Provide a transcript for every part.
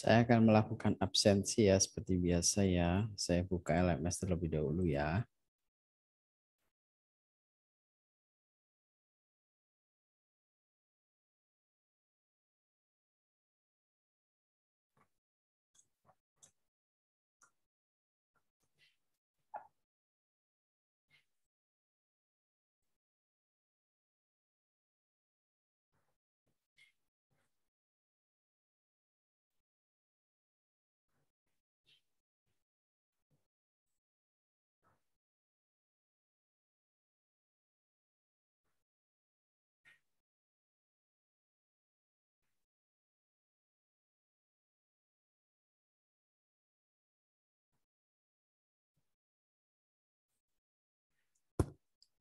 Saya akan melakukan absensi ya seperti biasa ya. Saya buka LMS terlebih dahulu ya.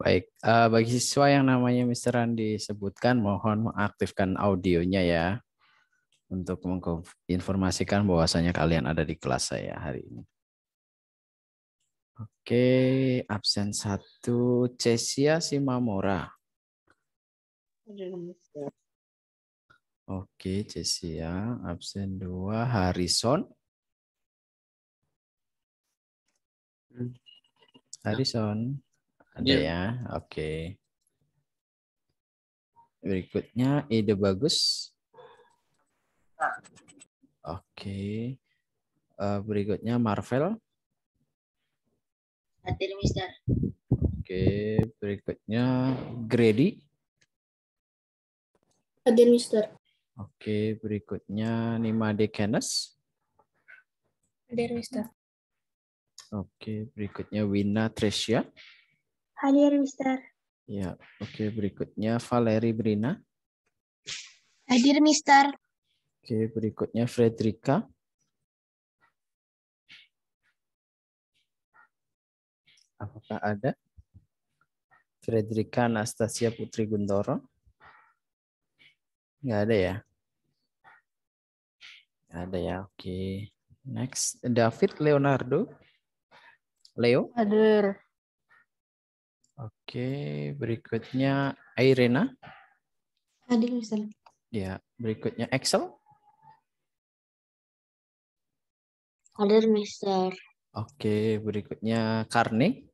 Baik, uh, bagi siswa yang namanya Mr. Randi sebutkan, mohon mengaktifkan audionya ya untuk menginformasikan bahwasanya kalian ada di kelas saya hari ini. Oke, absen satu Cesia Simamora. Oke, Cesia. Absen dua Harrison. Hmm. Harrison. Ada yeah. ya. Oke. Okay. Berikutnya ide bagus. Oke. Okay. Uh, eh, berikutnya Marvel. Hadir Mister. Oke, okay. berikutnya Grady. Hadir Mister. Oke, okay. berikutnya Nima Dekenes. Hadir Mister. Oke, okay. berikutnya Wina Tresia. Hadir, Mister. Ya, oke. Okay. Berikutnya Valeri Brina. Hadir, Mister. Oke, okay, berikutnya Frederika Apakah ada? Frederika Anastasia Putri Gundoro? Nggak ada ya? Nggak ada ya, oke. Okay. Next, David Leonardo. Leo? Hadir. Oke, berikutnya Irena. Adil Mister. Ya, berikutnya Excel. Hadir Mister. Oke, berikutnya Karni.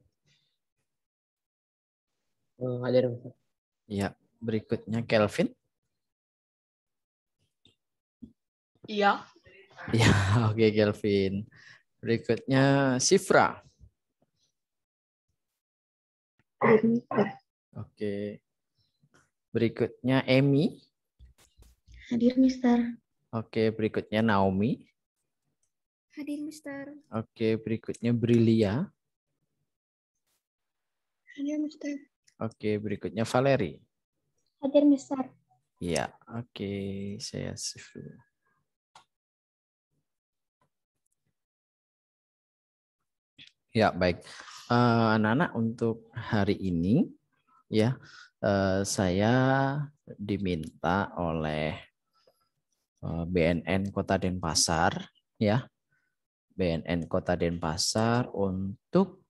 Hadir oh, Mister. Ya, berikutnya Kelvin. Iya. Ya, oke Kelvin. Berikutnya Sifra. Oke. Berikutnya Emmy. Hadir, Mister. Oke, berikutnya Naomi. Hadir, Mister. Oke, berikutnya Brilia. Hadir, Mister. Oke, berikutnya Valeri. Hadir, Mister. Iya, oke. Saya save dulu. Ya, baik. Eh, anak-anak uh, untuk hari ini ya uh, saya diminta oleh uh, eh, BNN Kota Denpasar ya. BNN Kota Denpasar untuk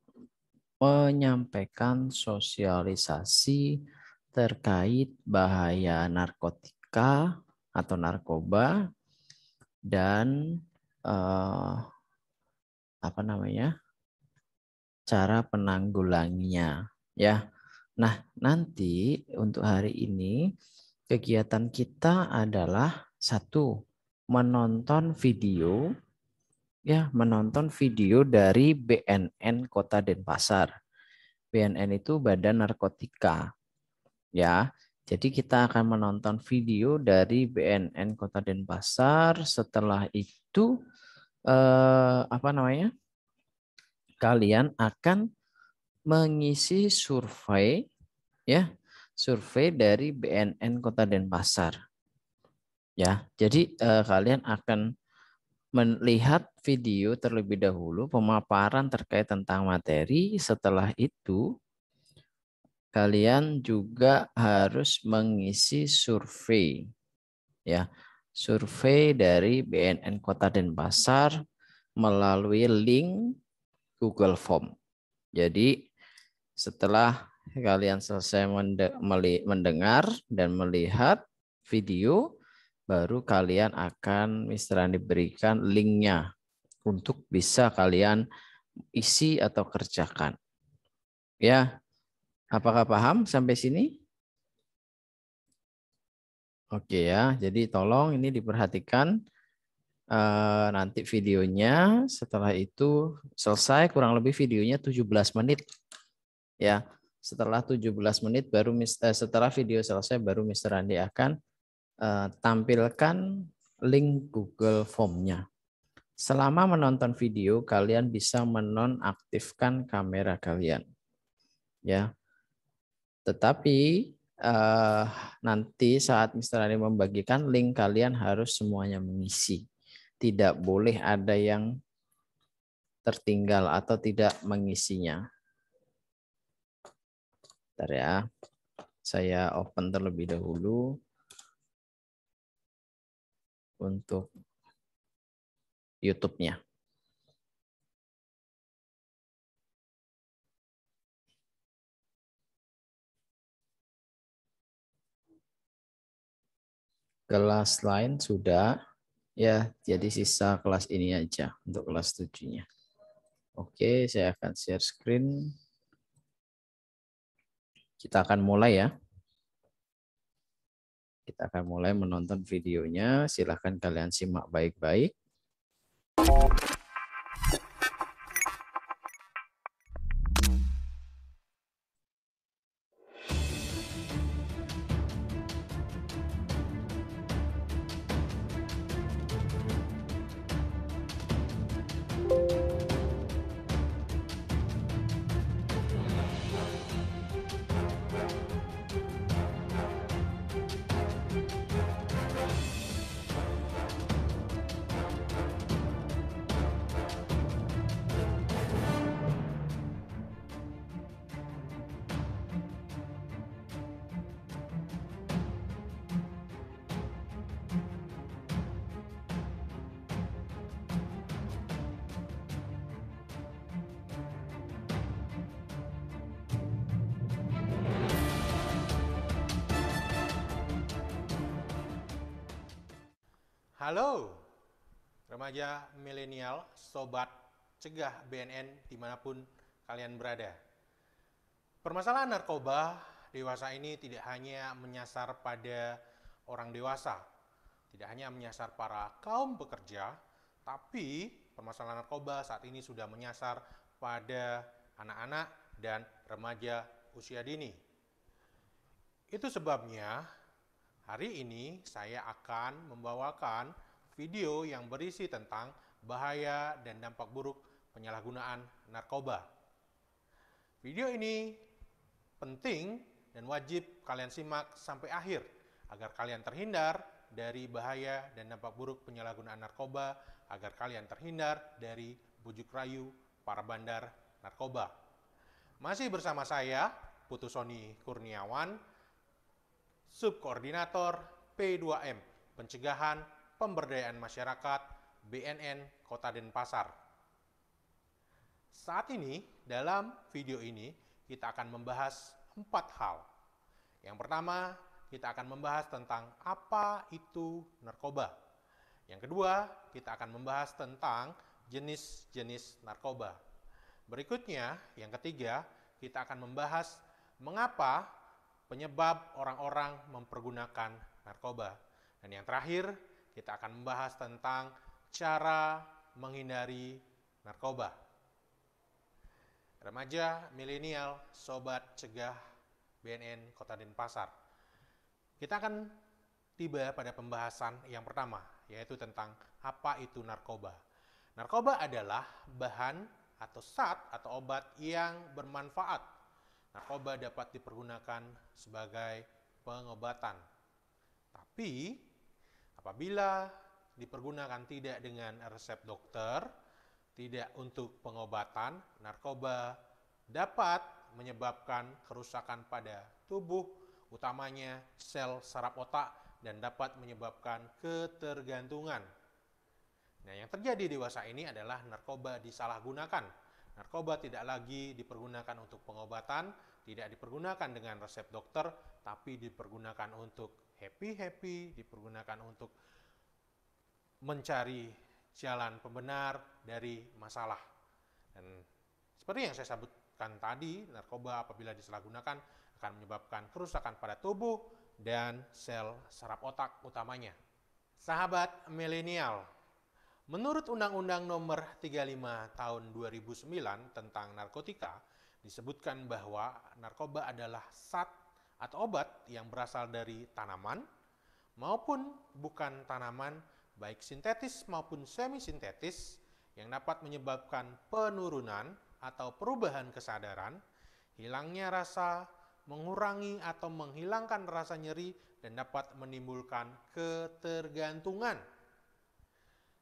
menyampaikan sosialisasi terkait bahaya narkotika atau narkoba dan uh, apa namanya? cara penanggulangnya ya. Nah, nanti untuk hari ini kegiatan kita adalah satu menonton video ya, menonton video dari BNN Kota Denpasar. BNN itu Badan Narkotika. Ya. Jadi kita akan menonton video dari BNN Kota Denpasar. Setelah itu eh, apa namanya? kalian akan mengisi survei ya, survei dari BNN Kota Denpasar. Ya, jadi eh, kalian akan melihat video terlebih dahulu pemaparan terkait tentang materi. Setelah itu kalian juga harus mengisi survei. Ya, survei dari BNN Kota Denpasar melalui link Google Form. Jadi setelah kalian selesai mendengar dan melihat video, baru kalian akan misalnya diberikan linknya untuk bisa kalian isi atau kerjakan. Ya, apakah paham sampai sini? Oke ya, jadi tolong ini diperhatikan uh, nanti videonya setelah itu selesai kurang lebih videonya 17 menit ya setelah 17 menit baru eh, setelah video selesai baru Mr. Andi akan uh, tampilkan link Google Formnya. Selama menonton video kalian bisa menonaktifkan kamera kalian. Ya. Tetapi eh, nanti saat Mr. Andi membagikan link kalian harus semuanya mengisi tidak boleh ada yang tertinggal atau tidak mengisinya. Bentar ya. Saya open terlebih dahulu untuk YouTube-nya. Kelas lain sudah. Ya, jadi sisa kelas ini aja untuk kelas tujuhnya. Oke, saya akan share screen. Kita akan mulai ya. Kita akan mulai menonton videonya. Silahkan kalian simak baik-baik. wabah dewasa ini tidak hanya menyasar pada orang dewasa, tidak hanya menyasar para kaum pekerja, tapi permasalahan narkoba saat ini sudah menyasar pada anak-anak dan remaja usia dini. Itu sebabnya hari ini saya akan membawakan video yang berisi tentang bahaya dan dampak buruk penyalahgunaan narkoba. Video ini Penting dan wajib kalian simak sampai akhir agar kalian terhindar dari bahaya dan dampak buruk penyalahgunaan narkoba, agar kalian terhindar dari bujuk rayu para bandar narkoba. Masih bersama saya, Putu Soni Kurniawan, Subkoordinator P2M, Pencegahan Pemberdayaan Masyarakat BNN Kota Denpasar. Saat ini, dalam video ini, kita akan membahas empat hal. Yang pertama, kita akan membahas tentang apa itu narkoba. Yang kedua, kita akan membahas tentang jenis-jenis narkoba. Berikutnya, yang ketiga, kita akan membahas mengapa penyebab orang-orang mempergunakan narkoba. Dan yang terakhir, kita akan membahas tentang cara menghindari narkoba remaja, milenial, sobat cegah BNN Kota Denpasar. Kita akan tiba pada pembahasan yang pertama, yaitu tentang apa itu narkoba. Narkoba adalah bahan atau sat atau obat yang bermanfaat. Narkoba dapat dipergunakan sebagai pengobatan. Tapi apabila dipergunakan tidak dengan resep dokter, tidak untuk pengobatan narkoba dapat menyebabkan kerusakan pada tubuh, utamanya sel saraf otak dan dapat menyebabkan ketergantungan. Nah, yang terjadi dewasa ini adalah narkoba disalahgunakan. Narkoba tidak lagi dipergunakan untuk pengobatan, tidak dipergunakan dengan resep dokter, tapi dipergunakan untuk happy-happy, dipergunakan untuk mencari jalan pembenar dari masalah. Dan seperti yang saya sebutkan tadi, narkoba apabila disalahgunakan akan menyebabkan kerusakan pada tubuh dan sel saraf otak utamanya. Sahabat milenial, menurut Undang-Undang Nomor 35 Tahun 2009 tentang narkotika, disebutkan bahwa narkoba adalah sat atau obat yang berasal dari tanaman maupun bukan tanaman baik sintetis maupun semisintetis, yang dapat menyebabkan penurunan atau perubahan kesadaran, hilangnya rasa, mengurangi atau menghilangkan rasa nyeri, dan dapat menimbulkan ketergantungan.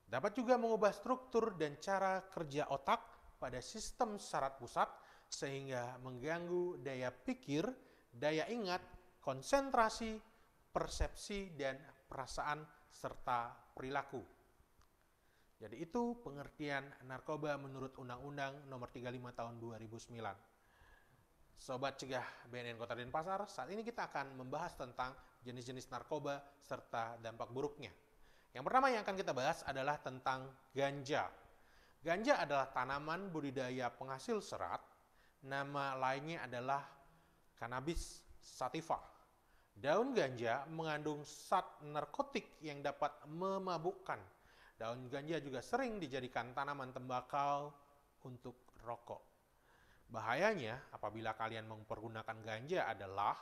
Dapat juga mengubah struktur dan cara kerja otak pada sistem syarat pusat sehingga mengganggu daya pikir, daya ingat, konsentrasi, persepsi, dan perasaan serta perilaku. Jadi itu pengertian narkoba menurut Undang-Undang Nomor 35 Tahun 2009. Sobat Cegah BNN Kota Denpasar, saat ini kita akan membahas tentang jenis-jenis narkoba serta dampak buruknya. Yang pertama yang akan kita bahas adalah tentang ganja. Ganja adalah tanaman budidaya penghasil serat, nama lainnya adalah cannabis sativa. Daun ganja mengandung zat narkotik yang dapat memabukkan. Daun ganja juga sering dijadikan tanaman tembakau untuk rokok. Bahayanya apabila kalian mempergunakan ganja adalah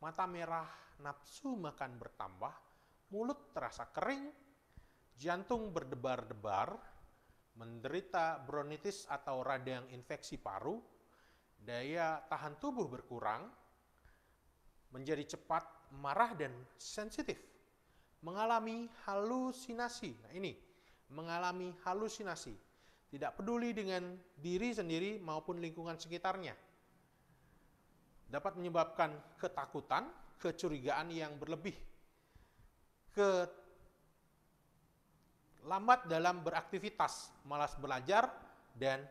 mata merah, nafsu makan bertambah, mulut terasa kering, jantung berdebar-debar, menderita bronitis atau radang infeksi paru, daya tahan tubuh berkurang, menjadi cepat, marah, dan sensitif, mengalami halusinasi. Nah, ini mengalami halusinasi, tidak peduli dengan diri sendiri maupun lingkungan sekitarnya, dapat menyebabkan ketakutan, kecurigaan yang berlebih, ke lambat dalam beraktivitas, malas belajar, dan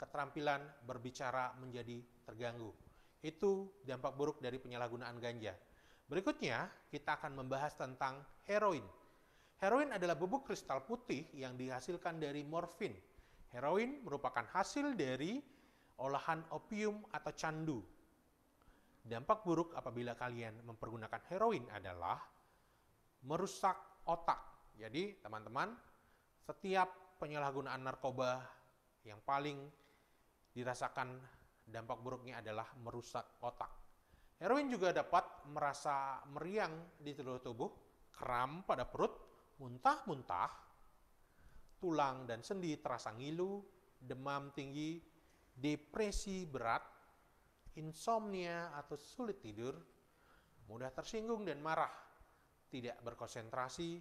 keterampilan berbicara menjadi terganggu. Itu dampak buruk dari penyalahgunaan ganja. Berikutnya, kita akan membahas tentang heroin. Heroin adalah bubuk kristal putih yang dihasilkan dari morfin. Heroin merupakan hasil dari olahan opium atau candu. Dampak buruk apabila kalian mempergunakan heroin adalah merusak otak. Jadi, teman-teman, setiap penyalahgunaan narkoba yang paling dirasakan Dampak buruknya adalah merusak otak. Heroin juga dapat merasa meriang di seluruh tubuh, kram pada perut, muntah-muntah, tulang dan sendi terasa ngilu, demam tinggi, depresi berat, insomnia atau sulit tidur, mudah tersinggung dan marah, tidak berkonsentrasi,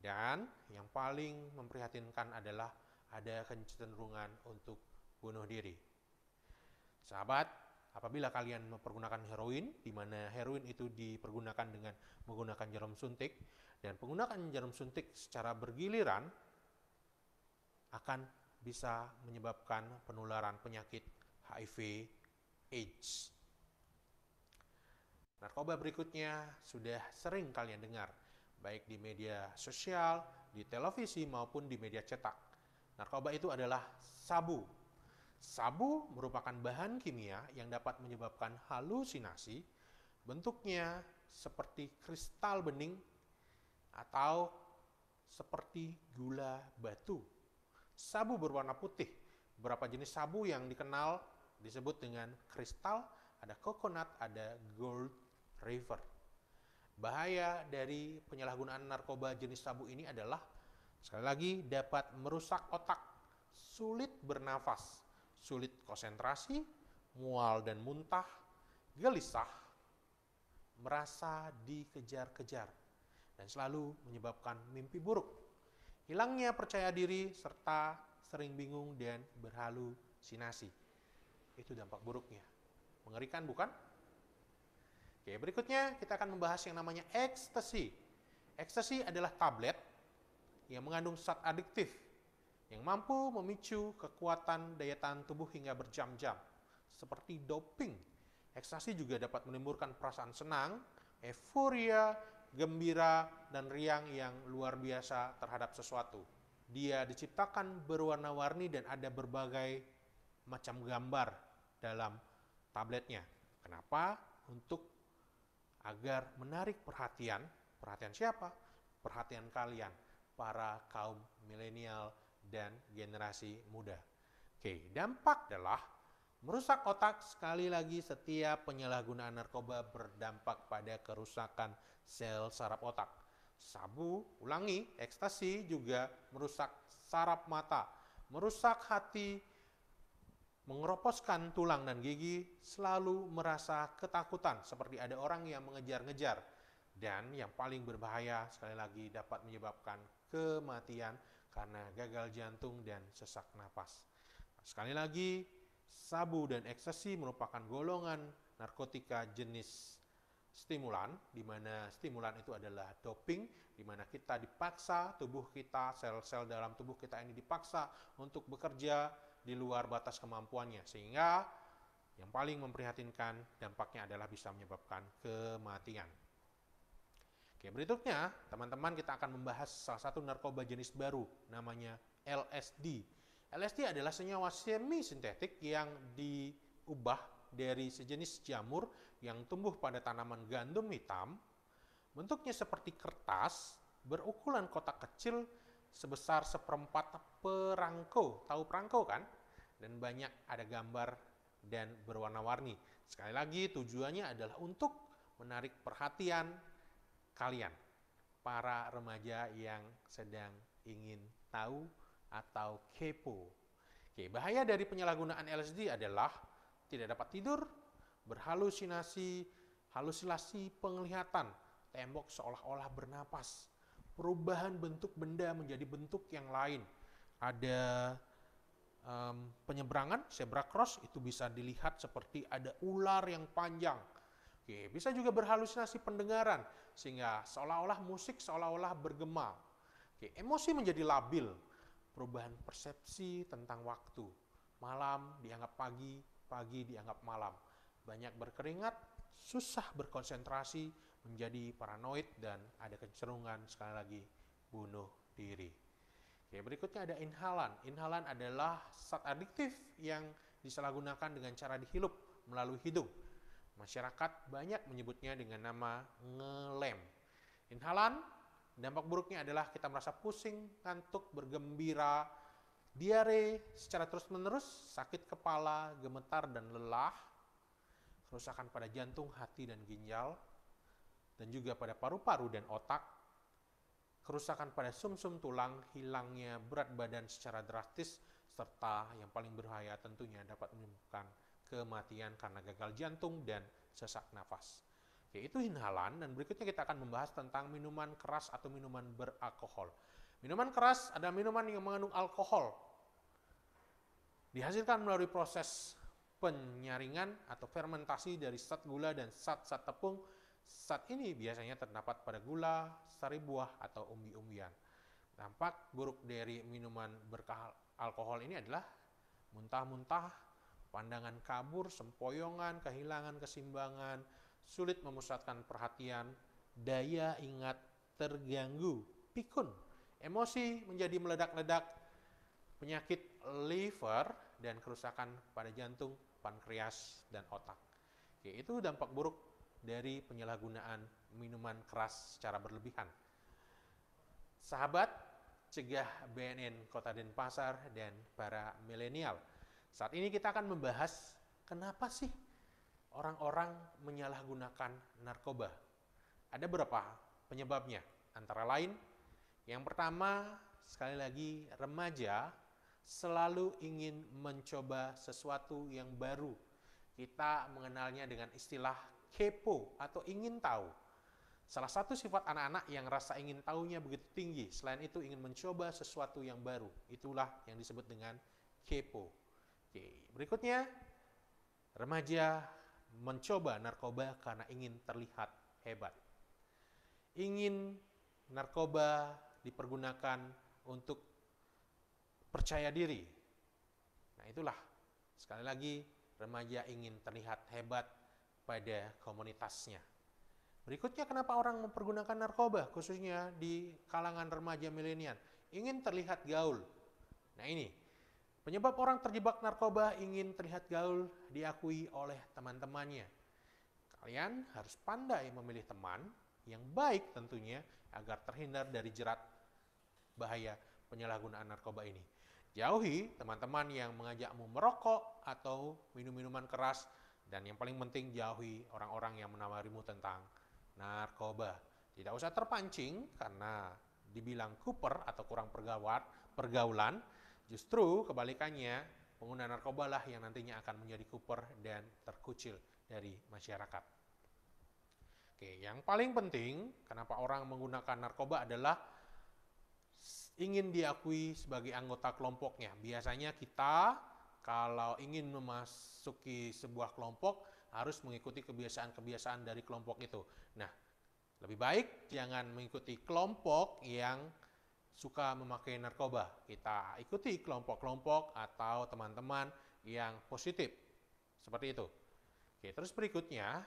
dan yang paling memprihatinkan adalah ada kecenderungan untuk bunuh diri. Sahabat, apabila kalian mempergunakan heroin, di mana heroin itu dipergunakan dengan menggunakan jarum suntik, dan penggunaan jarum suntik secara bergiliran akan bisa menyebabkan penularan penyakit HIV AIDS. Narkoba berikutnya sudah sering kalian dengar, baik di media sosial, di televisi maupun di media cetak. Narkoba itu adalah sabu Sabu merupakan bahan kimia yang dapat menyebabkan halusinasi. Bentuknya seperti kristal bening atau seperti gula batu. Sabu berwarna putih. Berapa jenis sabu yang dikenal disebut dengan kristal, ada coconut, ada gold river. Bahaya dari penyalahgunaan narkoba jenis sabu ini adalah sekali lagi dapat merusak otak, sulit bernafas, sulit konsentrasi, mual dan muntah, gelisah, merasa dikejar-kejar, dan selalu menyebabkan mimpi buruk. Hilangnya percaya diri serta sering bingung dan berhalusinasi. Itu dampak buruknya. Mengerikan bukan? Oke, berikutnya kita akan membahas yang namanya ekstasi. Ekstasi adalah tablet yang mengandung zat adiktif yang mampu memicu kekuatan daya tahan tubuh hingga berjam-jam, seperti doping. Ekstasi juga dapat menimbulkan perasaan senang, euforia, gembira, dan riang yang luar biasa terhadap sesuatu. Dia diciptakan berwarna-warni dan ada berbagai macam gambar dalam tabletnya. Kenapa? Untuk agar menarik perhatian, perhatian siapa? Perhatian kalian, para kaum milenial dan generasi muda. Oke, dampak adalah merusak otak sekali lagi setiap penyalahgunaan narkoba berdampak pada kerusakan sel saraf otak. Sabu, ulangi, ekstasi juga merusak saraf mata, merusak hati, mengeroposkan tulang dan gigi, selalu merasa ketakutan seperti ada orang yang mengejar-ngejar. Dan yang paling berbahaya sekali lagi dapat menyebabkan kematian karena gagal jantung dan sesak napas. Sekali lagi, sabu dan ekstasi merupakan golongan narkotika jenis stimulan, di mana stimulan itu adalah doping, di mana kita dipaksa, tubuh kita, sel-sel dalam tubuh kita ini dipaksa untuk bekerja di luar batas kemampuannya, sehingga yang paling memprihatinkan dampaknya adalah bisa menyebabkan kematian. Oke, berikutnya teman-teman kita akan membahas salah satu narkoba jenis baru namanya LSD. LSD adalah senyawa semi sintetik yang diubah dari sejenis jamur yang tumbuh pada tanaman gandum hitam. Bentuknya seperti kertas, berukuran kotak kecil sebesar seperempat perangko. Tahu perangko kan? Dan banyak ada gambar dan berwarna-warni. Sekali lagi tujuannya adalah untuk menarik perhatian kalian, para remaja yang sedang ingin tahu atau kepo. Oke, bahaya dari penyalahgunaan LSD adalah tidak dapat tidur, berhalusinasi, halusinasi penglihatan, tembok seolah-olah bernapas, perubahan bentuk benda menjadi bentuk yang lain. Ada um, penyeberangan, zebra cross itu bisa dilihat seperti ada ular yang panjang. Oke, bisa juga berhalusinasi pendengaran sehingga seolah-olah musik seolah-olah bergema. Oke, emosi menjadi labil, perubahan persepsi tentang waktu. Malam dianggap pagi, pagi dianggap malam. Banyak berkeringat, susah berkonsentrasi, menjadi paranoid dan ada kecenderungan sekali lagi bunuh diri. Oke, berikutnya ada inhalan. Inhalan adalah zat adiktif yang disalahgunakan dengan cara dihirup melalui hidung Masyarakat banyak menyebutnya dengan nama ngelem. Inhalan, dampak buruknya adalah kita merasa pusing, ngantuk, bergembira, diare secara terus-menerus, sakit kepala, gemetar dan lelah, kerusakan pada jantung, hati dan ginjal, dan juga pada paru-paru dan otak, kerusakan pada sumsum -sum tulang, hilangnya berat badan secara drastis, serta yang paling berbahaya tentunya dapat menyebabkan kematian karena gagal jantung dan sesak nafas. Yaitu inhalan dan berikutnya kita akan membahas tentang minuman keras atau minuman beralkohol. Minuman keras adalah minuman yang mengandung alkohol. Dihasilkan melalui proses penyaringan atau fermentasi dari zat gula dan zat-zat tepung. Zat ini biasanya terdapat pada gula, sari buah, atau umbi-umbian. Dampak buruk dari minuman beralkohol ini adalah muntah-muntah, Pandangan kabur, sempoyongan, kehilangan kesimbangan, sulit memusatkan perhatian, daya ingat terganggu, pikun, emosi menjadi meledak-ledak, penyakit liver dan kerusakan pada jantung, pankreas, dan otak. Oke, itu dampak buruk dari penyalahgunaan minuman keras secara berlebihan. Sahabat, cegah BNN Kota Denpasar dan para milenial – saat ini kita akan membahas kenapa sih orang-orang menyalahgunakan narkoba. Ada beberapa penyebabnya, antara lain yang pertama, sekali lagi remaja selalu ingin mencoba sesuatu yang baru. Kita mengenalnya dengan istilah kepo atau ingin tahu. Salah satu sifat anak-anak yang rasa ingin tahunya begitu tinggi, selain itu ingin mencoba sesuatu yang baru. Itulah yang disebut dengan kepo. Oke, berikutnya remaja mencoba narkoba karena ingin terlihat hebat. Ingin narkoba dipergunakan untuk percaya diri. Nah, itulah sekali lagi remaja ingin terlihat hebat pada komunitasnya. Berikutnya kenapa orang mempergunakan narkoba khususnya di kalangan remaja milenial? Ingin terlihat gaul. Nah, ini Penyebab orang terjebak narkoba ingin terlihat gaul diakui oleh teman-temannya. Kalian harus pandai memilih teman yang baik tentunya agar terhindar dari jerat bahaya penyalahgunaan narkoba ini. Jauhi teman-teman yang mengajakmu merokok atau minum minuman keras dan yang paling penting jauhi orang-orang yang menawarimu tentang narkoba. Tidak usah terpancing karena dibilang Cooper atau kurang pergawat, pergaulan, Justru kebalikannya, pengguna narkoba lah yang nantinya akan menjadi kuper dan terkucil dari masyarakat. Oke, yang paling penting kenapa orang menggunakan narkoba adalah ingin diakui sebagai anggota kelompoknya. Biasanya kita kalau ingin memasuki sebuah kelompok harus mengikuti kebiasaan-kebiasaan dari kelompok itu. Nah, lebih baik jangan mengikuti kelompok yang suka memakai narkoba. Kita ikuti kelompok-kelompok atau teman-teman yang positif. Seperti itu. Oke, terus berikutnya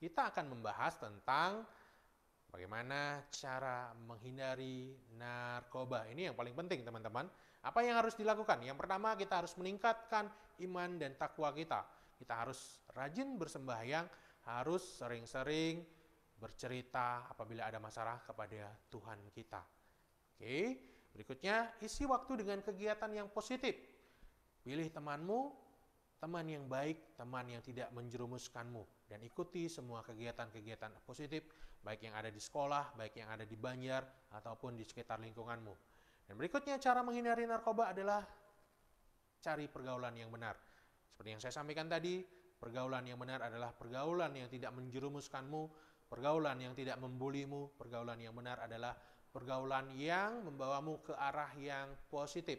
kita akan membahas tentang bagaimana cara menghindari narkoba. Ini yang paling penting, teman-teman. Apa yang harus dilakukan? Yang pertama, kita harus meningkatkan iman dan takwa kita. Kita harus rajin bersembahyang, harus sering-sering bercerita apabila ada masalah kepada Tuhan kita. Oke, berikutnya isi waktu dengan kegiatan yang positif. Pilih temanmu, teman yang baik, teman yang tidak menjerumuskanmu dan ikuti semua kegiatan-kegiatan positif baik yang ada di sekolah, baik yang ada di Banjar ataupun di sekitar lingkunganmu. Dan berikutnya cara menghindari narkoba adalah cari pergaulan yang benar. Seperti yang saya sampaikan tadi, pergaulan yang benar adalah pergaulan yang tidak menjerumuskanmu, pergaulan yang tidak membulimu, pergaulan yang benar adalah pergaulan yang membawamu ke arah yang positif.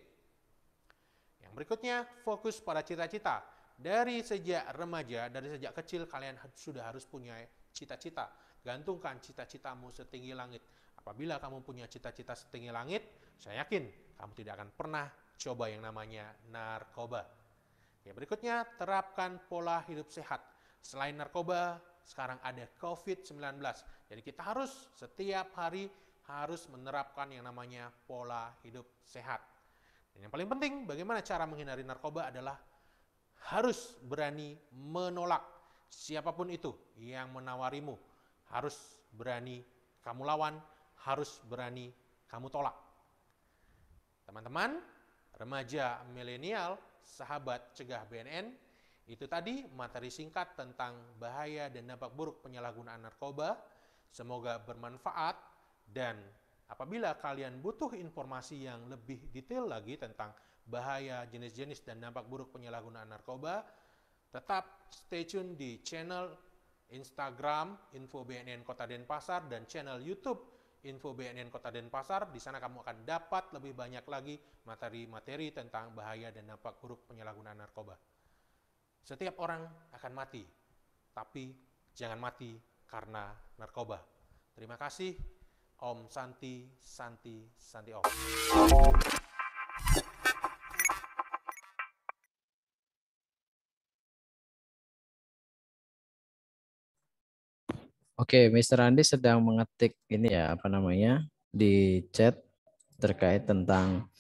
Yang berikutnya, fokus pada cita-cita. Dari sejak remaja, dari sejak kecil kalian sudah harus punya cita-cita. Gantungkan cita-citamu setinggi langit. Apabila kamu punya cita-cita setinggi langit, saya yakin kamu tidak akan pernah coba yang namanya narkoba. Yang berikutnya, terapkan pola hidup sehat. Selain narkoba, sekarang ada COVID-19. Jadi kita harus setiap hari harus menerapkan yang namanya pola hidup sehat. Dan yang paling penting, bagaimana cara menghindari narkoba adalah harus berani menolak siapapun itu yang menawarimu. Harus berani kamu lawan, harus berani kamu tolak. Teman-teman, remaja milenial, sahabat cegah BNN, itu tadi materi singkat tentang bahaya dan dampak buruk penyalahgunaan narkoba. Semoga bermanfaat dan apabila kalian butuh informasi yang lebih detail lagi tentang bahaya jenis-jenis dan dampak buruk penyalahgunaan narkoba, tetap stay tune di channel Instagram Info BNN Kota Denpasar dan channel YouTube Info BNN Kota Denpasar. Di sana kamu akan dapat lebih banyak lagi materi-materi tentang bahaya dan dampak buruk penyalahgunaan narkoba. Setiap orang akan mati, tapi jangan mati karena narkoba. Terima kasih. Om Santi, Santi, Santi Om. Oke, Mr. Andi sedang mengetik ini ya, apa namanya, di chat terkait tentang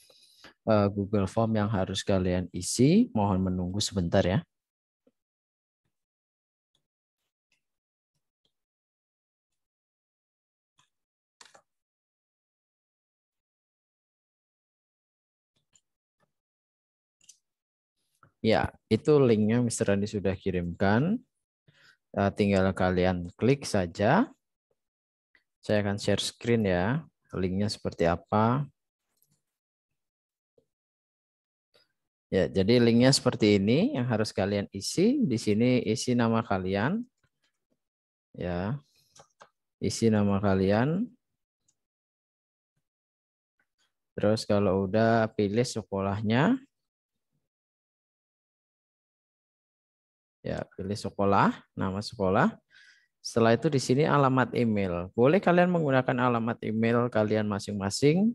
uh, Google Form yang harus kalian isi. Mohon menunggu sebentar ya. Ya, itu linknya Mr. Randy sudah kirimkan. Uh, tinggal kalian klik saja. Saya akan share screen ya. Linknya seperti apa. Ya, jadi linknya seperti ini yang harus kalian isi. Di sini isi nama kalian. Ya, isi nama kalian. Terus kalau udah pilih sekolahnya, Ya, pilih sekolah, nama sekolah. Setelah itu di sini alamat email. Boleh kalian menggunakan alamat email kalian masing-masing.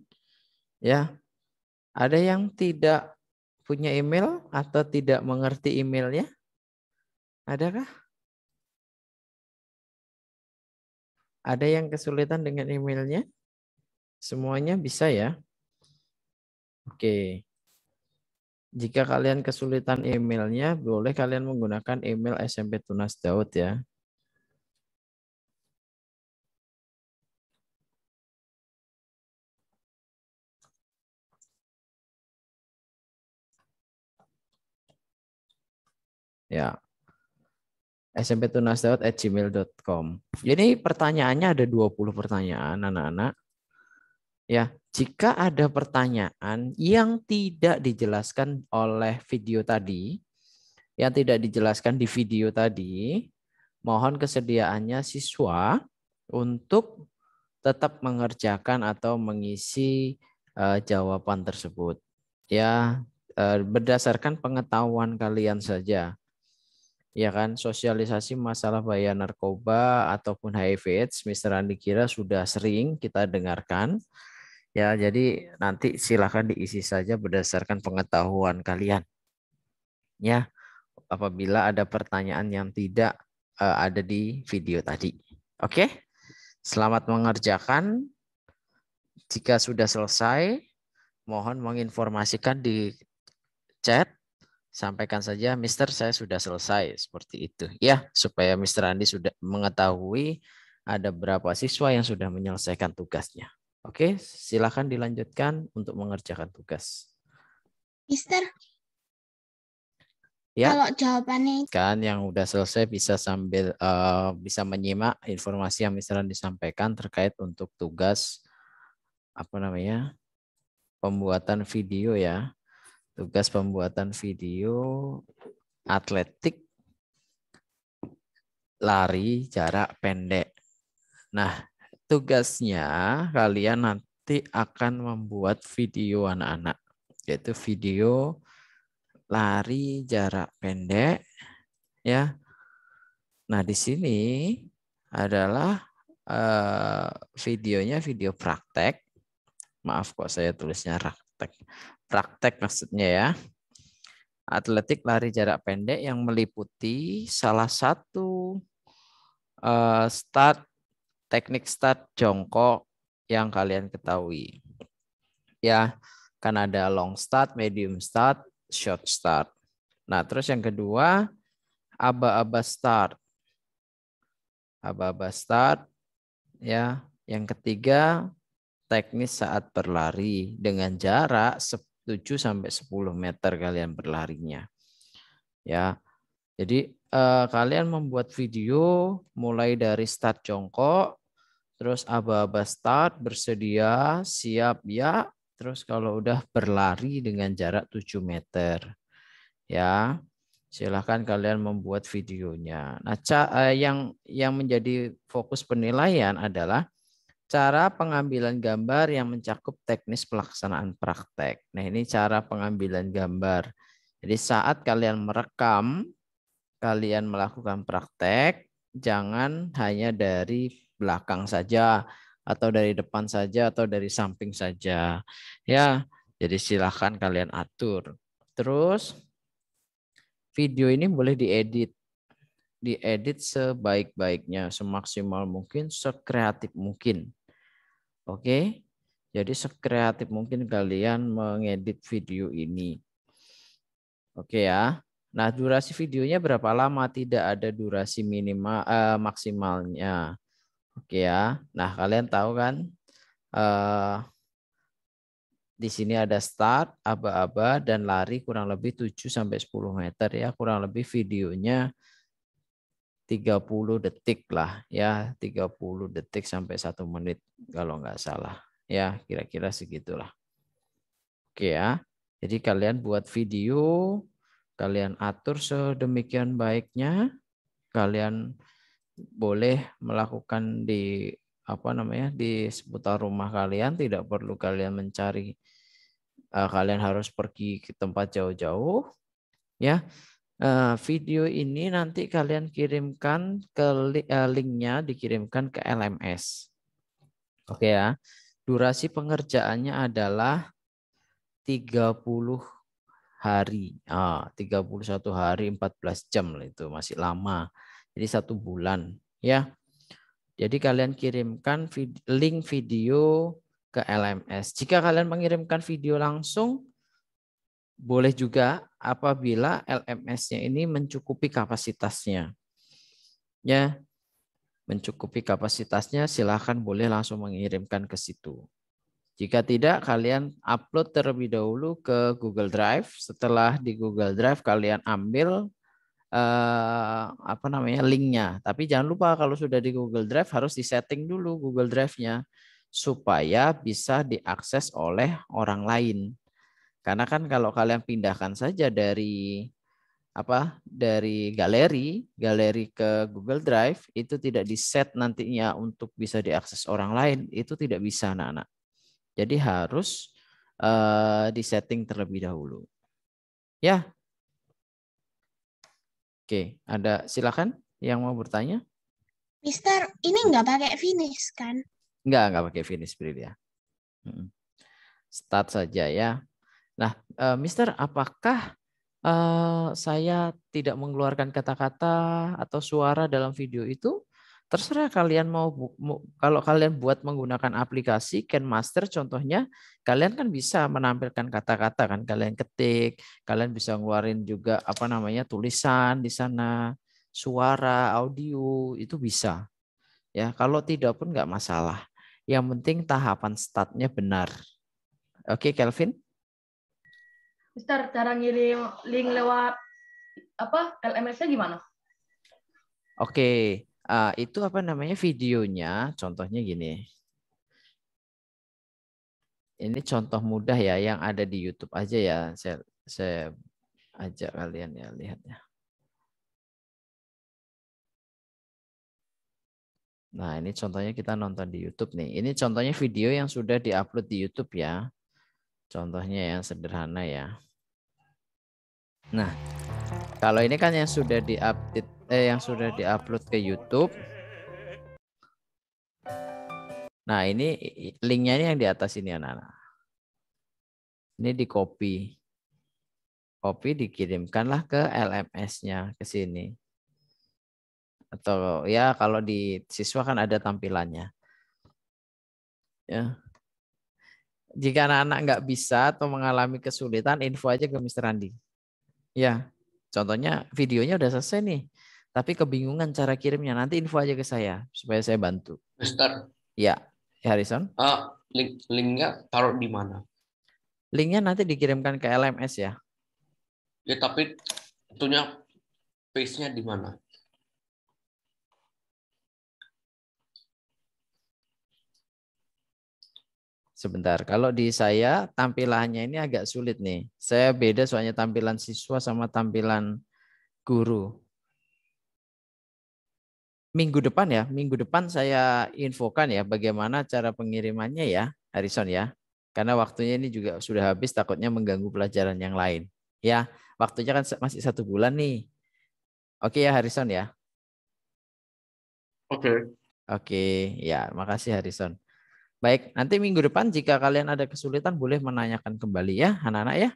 Ya. Ada yang tidak punya email atau tidak mengerti emailnya? Adakah? Ada yang kesulitan dengan emailnya? Semuanya bisa ya? Oke. Jika kalian kesulitan emailnya, boleh kalian menggunakan email SMP Tunas Daud ya. Ya. SMP Tunas gmail.com. Jadi pertanyaannya ada 20 pertanyaan anak-anak. Ya, jika ada pertanyaan yang tidak dijelaskan oleh video tadi, yang tidak dijelaskan di video tadi, mohon kesediaannya siswa untuk tetap mengerjakan atau mengisi uh, jawaban tersebut. Ya, uh, berdasarkan pengetahuan kalian saja. Ya kan, sosialisasi masalah bahaya narkoba ataupun HIV AIDS, Mr. Andi kira sudah sering kita dengarkan. Ya, jadi nanti silakan diisi saja berdasarkan pengetahuan kalian. Ya, apabila ada pertanyaan yang tidak uh, ada di video tadi. Oke, selamat mengerjakan. Jika sudah selesai, mohon menginformasikan di chat. Sampaikan saja, Mister, saya sudah selesai seperti itu. Ya, supaya Mister Andi sudah mengetahui ada berapa siswa yang sudah menyelesaikan tugasnya. Oke, silakan dilanjutkan untuk mengerjakan tugas. Mister, Ya. Kalau jawabannya kan yang udah selesai bisa sambil uh, bisa menyimak informasi yang misalnya disampaikan terkait untuk tugas apa namanya pembuatan video ya tugas pembuatan video atletik lari jarak pendek. Nah tugasnya kalian nanti akan membuat video anak-anak, yaitu video lari jarak pendek, ya. Nah di sini adalah uh, videonya video praktek. Maaf kok saya tulisnya praktek. Praktek maksudnya ya atletik lari jarak pendek yang meliputi salah satu uh, start teknik start jongkok yang kalian ketahui. Ya, kan ada long start, medium start, short start. Nah, terus yang kedua, aba-aba start. Aba-aba start ya. Yang ketiga, teknis saat berlari dengan jarak 7 sampai 10 meter kalian berlarinya. Ya. Jadi eh, kalian membuat video mulai dari start jongkok, terus aba-aba start, bersedia, siap ya, terus kalau udah berlari dengan jarak 7 meter. Ya. Silahkan kalian membuat videonya. Nah, eh, yang yang menjadi fokus penilaian adalah cara pengambilan gambar yang mencakup teknis pelaksanaan praktek. Nah, ini cara pengambilan gambar. Jadi saat kalian merekam kalian melakukan praktek, jangan hanya dari belakang saja atau dari depan saja atau dari samping saja. Ya, jadi silahkan kalian atur. Terus video ini boleh diedit. Diedit sebaik-baiknya, semaksimal mungkin, sekreatif mungkin. Oke. Jadi sekreatif mungkin kalian mengedit video ini. Oke ya. Nah, durasi videonya berapa lama? Tidak ada durasi minimal uh, eh, maksimalnya. Oke ya. Nah, kalian tahu kan uh, di sini ada start, aba-aba dan lari kurang lebih 7 sampai 10 meter ya. Kurang lebih videonya 30 detik lah ya, 30 detik sampai 1 menit kalau nggak salah. Ya, kira-kira segitulah. Oke ya. Jadi kalian buat video Kalian atur sedemikian baiknya. Kalian boleh melakukan di apa namanya di seputar rumah kalian tidak perlu kalian mencari uh, kalian harus pergi ke tempat jauh-jauh ya uh, video ini nanti kalian kirimkan ke li uh, linknya dikirimkan ke LMS oke okay, ya durasi pengerjaannya adalah 30 hari. Ah, 31 hari 14 jam itu masih lama. Jadi satu bulan ya. Jadi kalian kirimkan vid link video ke LMS. Jika kalian mengirimkan video langsung boleh juga apabila LMS-nya ini mencukupi kapasitasnya. Ya, mencukupi kapasitasnya silahkan boleh langsung mengirimkan ke situ. Jika tidak, kalian upload terlebih dahulu ke Google Drive. Setelah di Google Drive, kalian ambil eh, apa namanya linknya. Tapi jangan lupa kalau sudah di Google Drive harus disetting dulu Google Drive-nya supaya bisa diakses oleh orang lain. Karena kan kalau kalian pindahkan saja dari apa dari galeri, galeri ke Google Drive itu tidak di set nantinya untuk bisa diakses orang lain, itu tidak bisa anak-anak. Jadi harus uh, disetting terlebih dahulu. Ya. Oke, ada silakan yang mau bertanya. Mister, ini nggak pakai finish kan? Nggak, nggak pakai finish, Brilia. Ya. Start saja ya. Nah, uh, Mister, apakah uh, saya tidak mengeluarkan kata-kata atau suara dalam video itu Terserah kalian mau kalau kalian buat menggunakan aplikasi Can Master contohnya, kalian kan bisa menampilkan kata-kata kan, kalian ketik, kalian bisa ngeluarin juga apa namanya tulisan di sana, suara, audio itu bisa. Ya, kalau tidak pun nggak masalah. Yang penting tahapan startnya benar. Oke, Kelvin? Mister, cara ngirim link lewat apa LMS-nya gimana? Oke, uh, itu apa namanya videonya contohnya gini ini contoh mudah ya yang ada di YouTube aja ya saya saya ajak kalian ya lihatnya Nah, ini contohnya kita nonton di YouTube nih. Ini contohnya video yang sudah diupload di YouTube ya. Contohnya yang sederhana ya. Nah, kalau ini kan yang sudah diupdate eh yang sudah diupload ke YouTube. Nah, ini linknya ini yang di atas ini anak-anak. Ini di copy. Copy dikirimkanlah ke LMS-nya ke sini. Atau ya kalau di siswa kan ada tampilannya. Ya. Jika anak-anak nggak bisa atau mengalami kesulitan, info aja ke Mr. Andi. Ya, contohnya videonya udah selesai nih tapi kebingungan cara kirimnya. Nanti info aja ke saya supaya saya bantu. Mister. Ya, ya Harrison. Uh, link linknya taruh di mana? Linknya nanti dikirimkan ke LMS ya. Ya tapi tentunya face nya di mana? Sebentar, kalau di saya tampilannya ini agak sulit nih. Saya beda soalnya tampilan siswa sama tampilan guru minggu depan ya, minggu depan saya infokan ya bagaimana cara pengirimannya ya, Harrison ya. Karena waktunya ini juga sudah habis, takutnya mengganggu pelajaran yang lain. Ya, waktunya kan masih satu bulan nih. Oke ya Harrison ya. Oke. Oke, ya makasih Harrison. Baik, nanti minggu depan jika kalian ada kesulitan boleh menanyakan kembali ya anak-anak ya.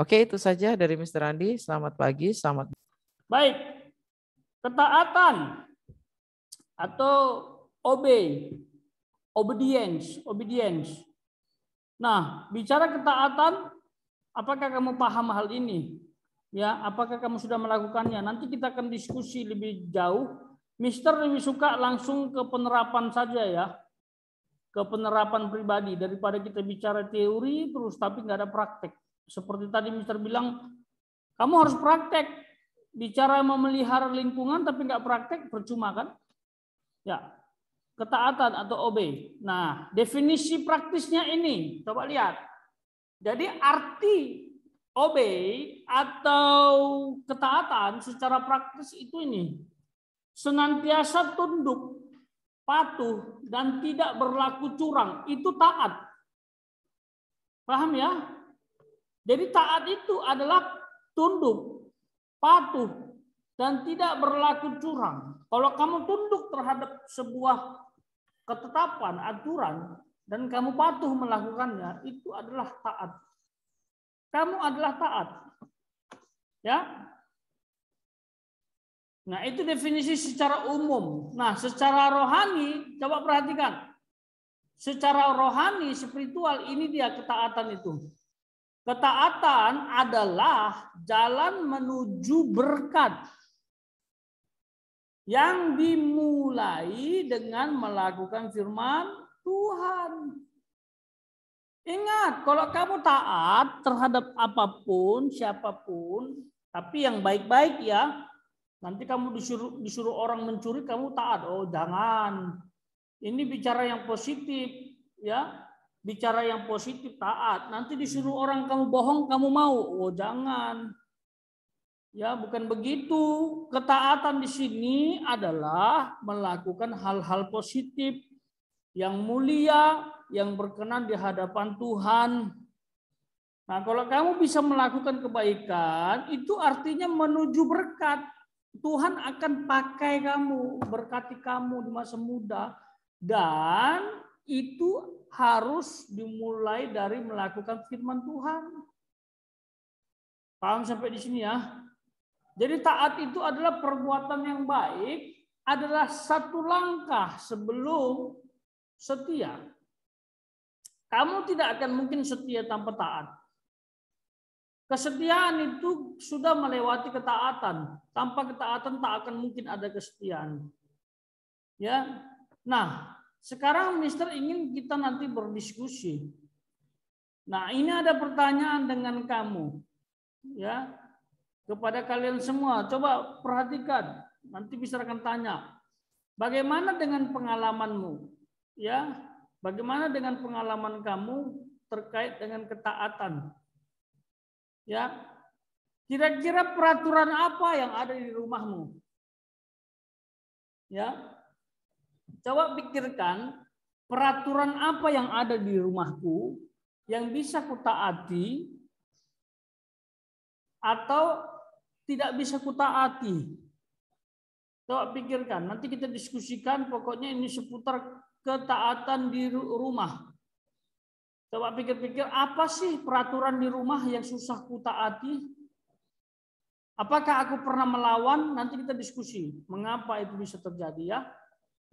Oke, itu saja dari Mr. Andi. Selamat pagi, selamat Baik, ketaatan atau obey, obedience, obedience. Nah, bicara ketaatan, apakah kamu paham hal ini? Ya, apakah kamu sudah melakukannya? Nanti kita akan diskusi lebih jauh. Mister lebih suka langsung ke penerapan saja ya. Ke penerapan pribadi daripada kita bicara teori terus tapi nggak ada praktek. Seperti tadi Mister bilang, kamu harus praktek. Bicara memelihara lingkungan tapi nggak praktek, percuma kan? Ya, ketaatan atau obey. Nah, definisi praktisnya ini, coba lihat. Jadi arti obey atau ketaatan secara praktis itu ini. Senantiasa tunduk, patuh, dan tidak berlaku curang. Itu taat. Paham ya? Jadi taat itu adalah tunduk, patuh, dan tidak berlaku curang. Kalau kamu tunduk terhadap sebuah ketetapan, aturan, dan kamu patuh melakukannya, itu adalah taat. Kamu adalah taat. Ya. Nah, itu definisi secara umum. Nah, secara rohani, coba perhatikan. Secara rohani, spiritual, ini dia ketaatan itu. Ketaatan adalah jalan menuju berkat yang dimulai dengan melakukan firman Tuhan. Ingat, kalau kamu taat terhadap apapun, siapapun, tapi yang baik-baik ya, nanti kamu disuruh, disuruh orang mencuri, kamu taat. Oh, jangan. Ini bicara yang positif, ya. Bicara yang positif, taat. Nanti disuruh orang kamu bohong, kamu mau. Oh, jangan Ya, bukan begitu. Ketaatan di sini adalah melakukan hal-hal positif yang mulia, yang berkenan di hadapan Tuhan. Nah, kalau kamu bisa melakukan kebaikan, itu artinya menuju berkat. Tuhan akan pakai kamu, berkati kamu di masa muda. Dan itu harus dimulai dari melakukan firman Tuhan. Paham sampai di sini ya? Jadi taat itu adalah perbuatan yang baik, adalah satu langkah sebelum setia. Kamu tidak akan mungkin setia tanpa taat. Kesetiaan itu sudah melewati ketaatan. Tanpa ketaatan tak akan mungkin ada kesetiaan. Ya. Nah, sekarang Mister ingin kita nanti berdiskusi. Nah, ini ada pertanyaan dengan kamu. Ya, kepada kalian semua. Coba perhatikan, nanti bisa akan tanya, bagaimana dengan pengalamanmu? Ya, bagaimana dengan pengalaman kamu terkait dengan ketaatan? Ya, kira-kira peraturan apa yang ada di rumahmu? Ya, coba pikirkan peraturan apa yang ada di rumahku yang bisa kutaati atau tidak bisa kutaati. Coba pikirkan, nanti kita diskusikan pokoknya ini seputar ketaatan di rumah. Coba pikir-pikir apa sih peraturan di rumah yang susah kutaati? Apakah aku pernah melawan? Nanti kita diskusi. Mengapa itu bisa terjadi ya?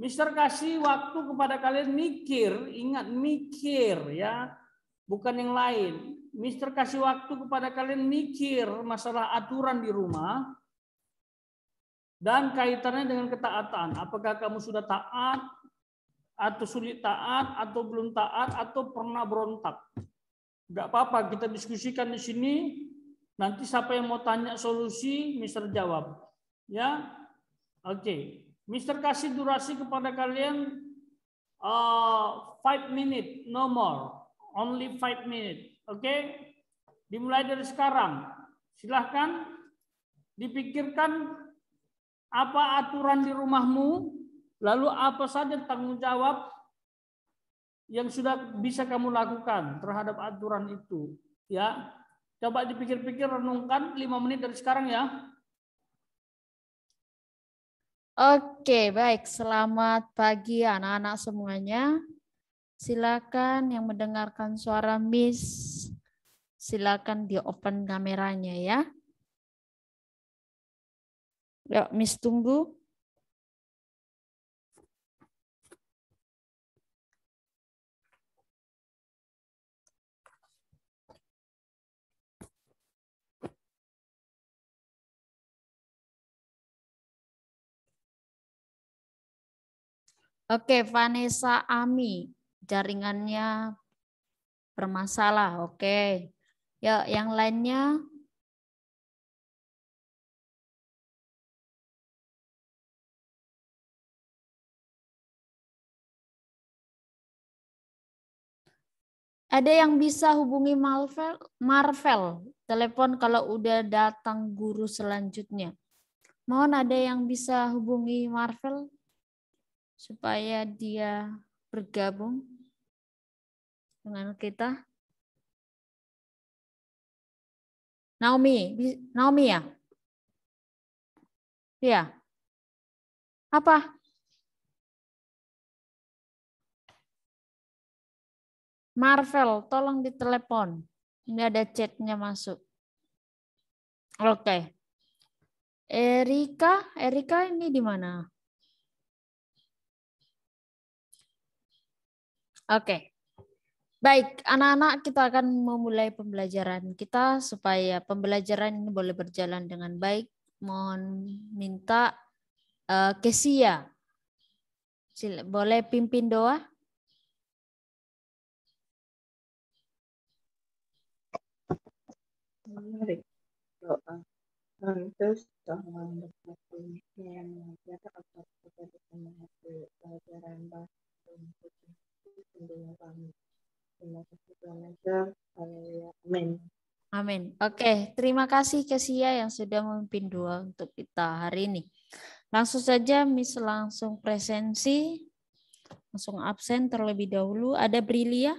Mister kasih waktu kepada kalian mikir, ingat mikir ya bukan yang lain. Mister kasih waktu kepada kalian mikir masalah aturan di rumah dan kaitannya dengan ketaatan. Apakah kamu sudah taat atau sulit taat atau belum taat atau pernah berontak? Gak apa-apa, kita diskusikan di sini. Nanti siapa yang mau tanya solusi, Mister jawab. Ya. Oke. Okay. Mister kasih durasi kepada kalian uh, five minute, no more. Only five minutes. Oke, okay? dimulai dari sekarang. Silahkan dipikirkan apa aturan di rumahmu, lalu apa saja tanggung jawab yang sudah bisa kamu lakukan terhadap aturan itu. Ya, coba dipikir-pikir, renungkan lima menit dari sekarang ya. Oke, baik. Selamat pagi anak-anak semuanya. Silakan yang mendengarkan suara Miss, silakan di open kameranya ya. Yuk Miss tunggu. Oke, Vanessa Ami jaringannya bermasalah. Oke. Okay. Ya, yang lainnya Ada yang bisa hubungi Marvel, Marvel telepon kalau udah datang guru selanjutnya. Mohon ada yang bisa hubungi Marvel supaya dia bergabung dengan kita. Naomi, Naomi ya? Iya. Apa? Marvel, tolong ditelepon. Ini ada chatnya masuk. Oke. Okay. Erika, Erika ini di mana? Oke. Baik, anak-anak kita akan memulai pembelajaran kita supaya pembelajaran ini boleh berjalan dengan baik. Mohon minta uh, Kesia. Sila, boleh pimpin doa? Terima kasih. Amin. Amin. Oke, okay. terima kasih Kesia yang sudah memimpin doa untuk kita hari ini. Langsung saja Miss langsung presensi, langsung absen terlebih dahulu. Ada Brilia?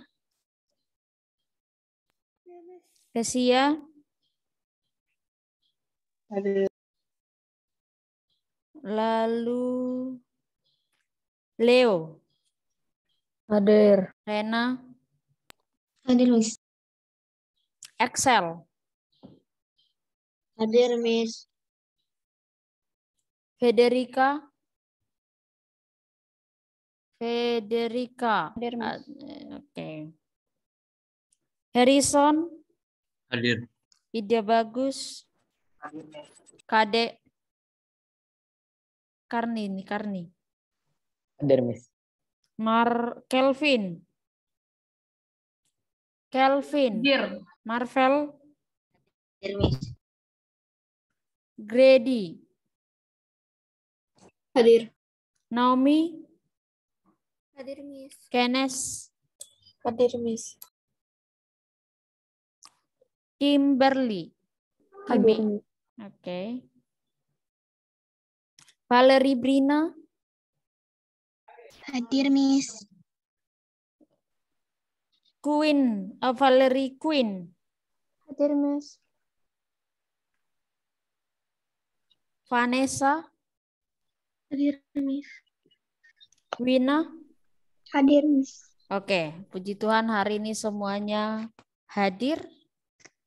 Iya, Kesia? Ada. Lalu Leo. Hadir. Rena. Hadir, Miss. Excel. Hadir, Miss. Federica. Federica. Hadir, Miss. Ah, oke. Okay. Harrison. Hadir. Ide bagus. Kade. Karni, ini Karni. Hadir, Miss. Mar Kelvin. Kelvin. Dear. Marvel. Dear Miss. Grady. Hadir. Naomi. Hadir Miss. Kenneth. Hadir Miss. Kimberly. Hadir. Oke. Okay. Valerie Brina. Hadir, Miss. Queen, uh, Valerie Queen. Hadir, Miss. Vanessa. Hadir, Miss. Wina. Hadir, Miss. Oke, puji Tuhan hari ini semuanya hadir.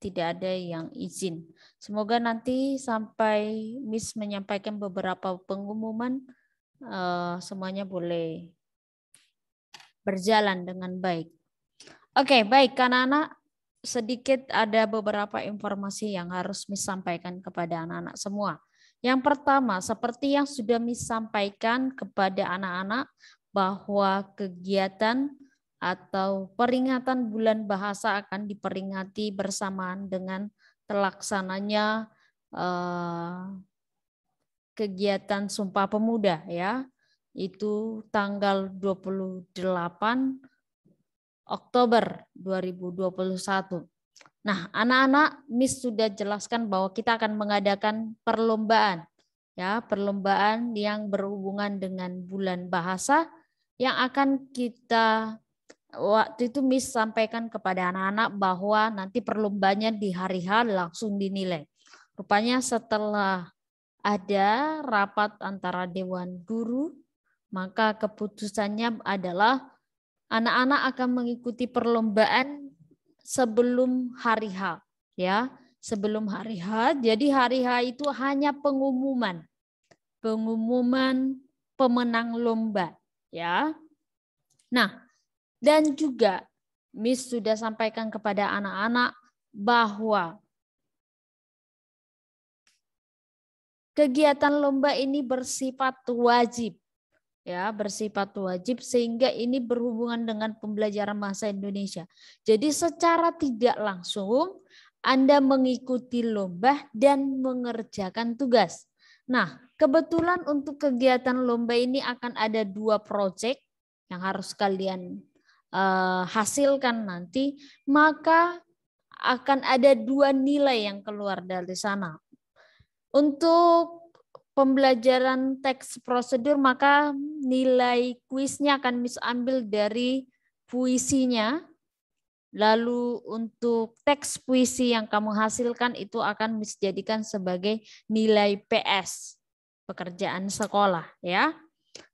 Tidak ada yang izin. Semoga nanti sampai Miss menyampaikan beberapa pengumuman, uh, semuanya boleh berjalan dengan baik. Oke, okay, baik anak-anak. Sedikit ada beberapa informasi yang harus disampaikan kepada anak-anak semua. Yang pertama, seperti yang sudah disampaikan kepada anak-anak bahwa kegiatan atau peringatan bulan bahasa akan diperingati bersamaan dengan terlaksananya eh, kegiatan Sumpah Pemuda ya itu tanggal 28 Oktober 2021. Nah, anak-anak Miss sudah jelaskan bahwa kita akan mengadakan perlombaan ya, perlombaan yang berhubungan dengan bulan bahasa yang akan kita waktu itu Miss sampaikan kepada anak-anak bahwa nanti perlombanya di hari H langsung dinilai. Rupanya setelah ada rapat antara dewan guru maka keputusannya adalah anak-anak akan mengikuti perlombaan sebelum hari H, ya. Sebelum hari H. Jadi hari H itu hanya pengumuman. Pengumuman pemenang lomba, ya. Nah, dan juga Miss sudah sampaikan kepada anak-anak bahwa kegiatan lomba ini bersifat wajib ya bersifat wajib sehingga ini berhubungan dengan pembelajaran bahasa Indonesia. Jadi secara tidak langsung Anda mengikuti lomba dan mengerjakan tugas. Nah, kebetulan untuk kegiatan lomba ini akan ada dua proyek yang harus kalian uh, hasilkan nanti, maka akan ada dua nilai yang keluar dari sana. Untuk pembelajaran teks prosedur, maka nilai kuisnya akan Miss ambil dari puisinya. Lalu untuk teks puisi yang kamu hasilkan itu akan Miss sebagai nilai PS, pekerjaan sekolah ya.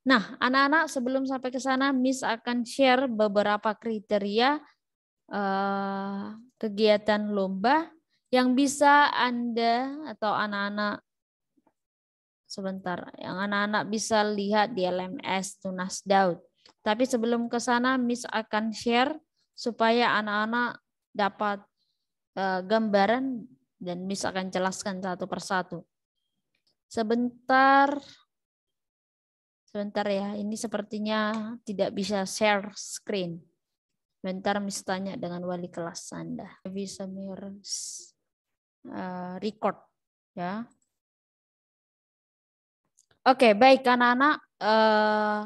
Nah, anak-anak sebelum sampai ke sana Miss akan share beberapa kriteria eh, kegiatan lomba yang bisa Anda atau anak-anak Sebentar, yang anak-anak bisa lihat di LMS Tunas Daud. Tapi sebelum ke sana, Miss akan share supaya anak-anak dapat uh, gambaran dan Miss akan jelaskan satu persatu. Sebentar, sebentar ya, ini sepertinya tidak bisa share screen. Bentar Miss tanya dengan wali kelas Anda. Bisa mirror uh, eh, record ya. Oke, okay, baik anak-anak. Uh, eh,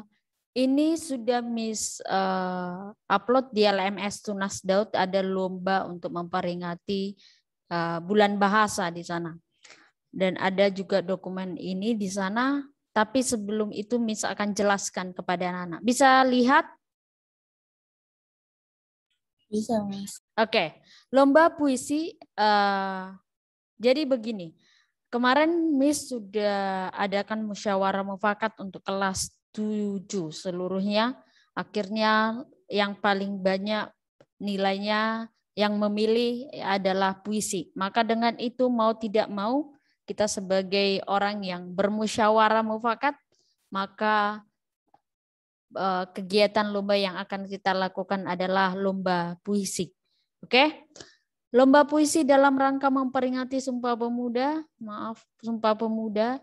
ini sudah Miss uh, upload di LMS Tunas Daud ada lomba untuk memperingati uh, bulan bahasa di sana. Dan ada juga dokumen ini di sana. Tapi sebelum itu Miss akan jelaskan kepada anak-anak. Bisa lihat? Bisa, Miss. Oke, okay. lomba puisi. Uh, jadi begini Kemarin Miss sudah adakan musyawarah mufakat untuk kelas 7 seluruhnya. Akhirnya yang paling banyak nilainya yang memilih adalah puisi. Maka dengan itu mau tidak mau kita sebagai orang yang bermusyawarah mufakat maka eh, kegiatan lomba yang akan kita lakukan adalah lomba puisi. Oke? Okay? Lomba puisi dalam rangka memperingati Sumpah Pemuda, maaf, Sumpah Pemuda,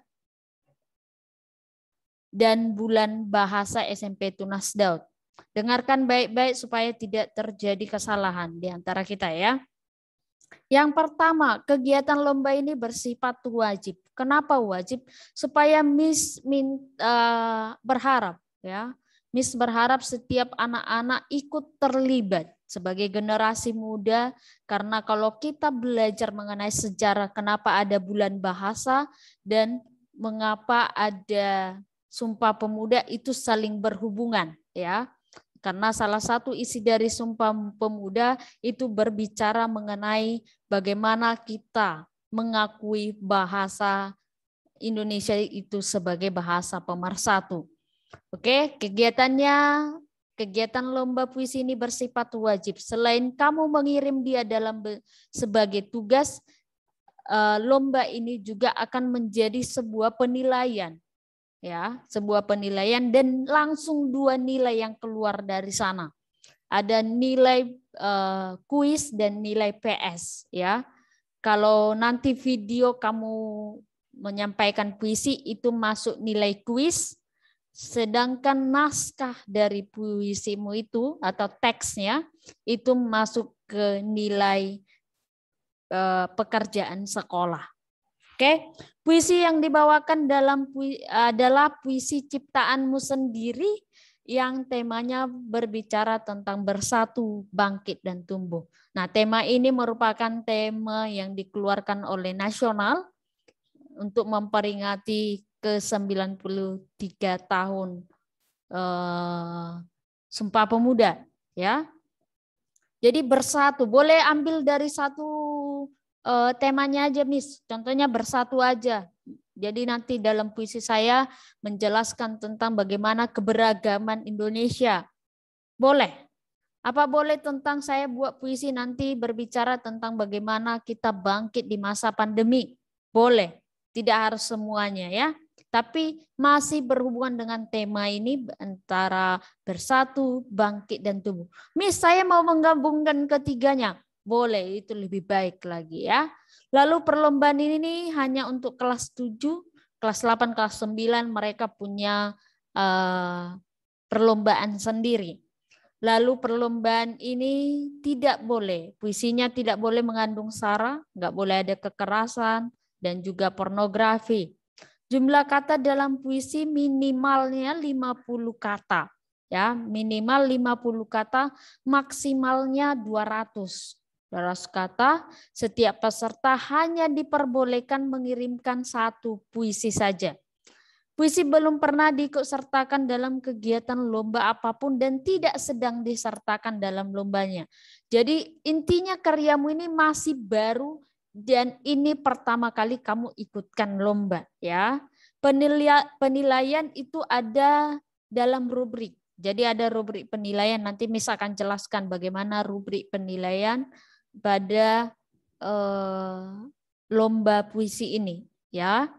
dan bulan bahasa SMP Tunas Daud. Dengarkan baik-baik supaya tidak terjadi kesalahan di antara kita ya. Yang pertama, kegiatan lomba ini bersifat wajib. Kenapa wajib? Supaya Miss min, uh, berharap ya, Miss berharap setiap anak-anak ikut terlibat sebagai generasi muda karena kalau kita belajar mengenai sejarah kenapa ada bulan bahasa dan mengapa ada sumpah pemuda itu saling berhubungan ya karena salah satu isi dari Sumpah Pemuda itu berbicara mengenai bagaimana kita mengakui bahasa Indonesia itu sebagai bahasa pemersatu. Oke, kegiatannya Kegiatan lomba puisi ini bersifat wajib. Selain kamu mengirim dia dalam sebagai tugas, eh, lomba ini juga akan menjadi sebuah penilaian. Ya, sebuah penilaian dan langsung dua nilai yang keluar dari sana. Ada nilai uh, kuis dan nilai PS ya. Kalau nanti video kamu menyampaikan puisi itu masuk nilai kuis, Sedangkan naskah dari puisimu itu atau teksnya itu masuk ke nilai e, pekerjaan sekolah. Oke, puisi yang dibawakan dalam puisi adalah puisi ciptaanmu sendiri yang temanya berbicara tentang bersatu, bangkit dan tumbuh. Nah, tema ini merupakan tema yang dikeluarkan oleh nasional untuk memperingati ke-93 tahun eh, Sumpah Pemuda ya. Jadi bersatu, boleh ambil dari satu eh, temanya aja Miss, contohnya bersatu aja. Jadi nanti dalam puisi saya menjelaskan tentang bagaimana keberagaman Indonesia. Boleh. Apa boleh tentang saya buat puisi nanti berbicara tentang bagaimana kita bangkit di masa pandemi? Boleh. Tidak harus semuanya ya tapi masih berhubungan dengan tema ini antara bersatu, bangkit, dan tubuh. Miss, saya mau menggabungkan ketiganya. Boleh, itu lebih baik lagi ya. Lalu perlombaan ini nih hanya untuk kelas 7, kelas 8, kelas 9 mereka punya uh, perlombaan sendiri. Lalu perlombaan ini tidak boleh, puisinya tidak boleh mengandung sara, nggak boleh ada kekerasan, dan juga pornografi. Jumlah kata dalam puisi minimalnya 50 kata. Ya, minimal 50 kata, maksimalnya 200. 200 kata, setiap peserta hanya diperbolehkan mengirimkan satu puisi saja. Puisi belum pernah disertakan dalam kegiatan lomba apapun dan tidak sedang disertakan dalam lombanya. Jadi intinya karyamu ini masih baru dan ini pertama kali kamu ikutkan lomba ya. Penilaian itu ada dalam rubrik. Jadi ada rubrik penilaian nanti akan jelaskan bagaimana rubrik penilaian pada eh, lomba puisi ini ya.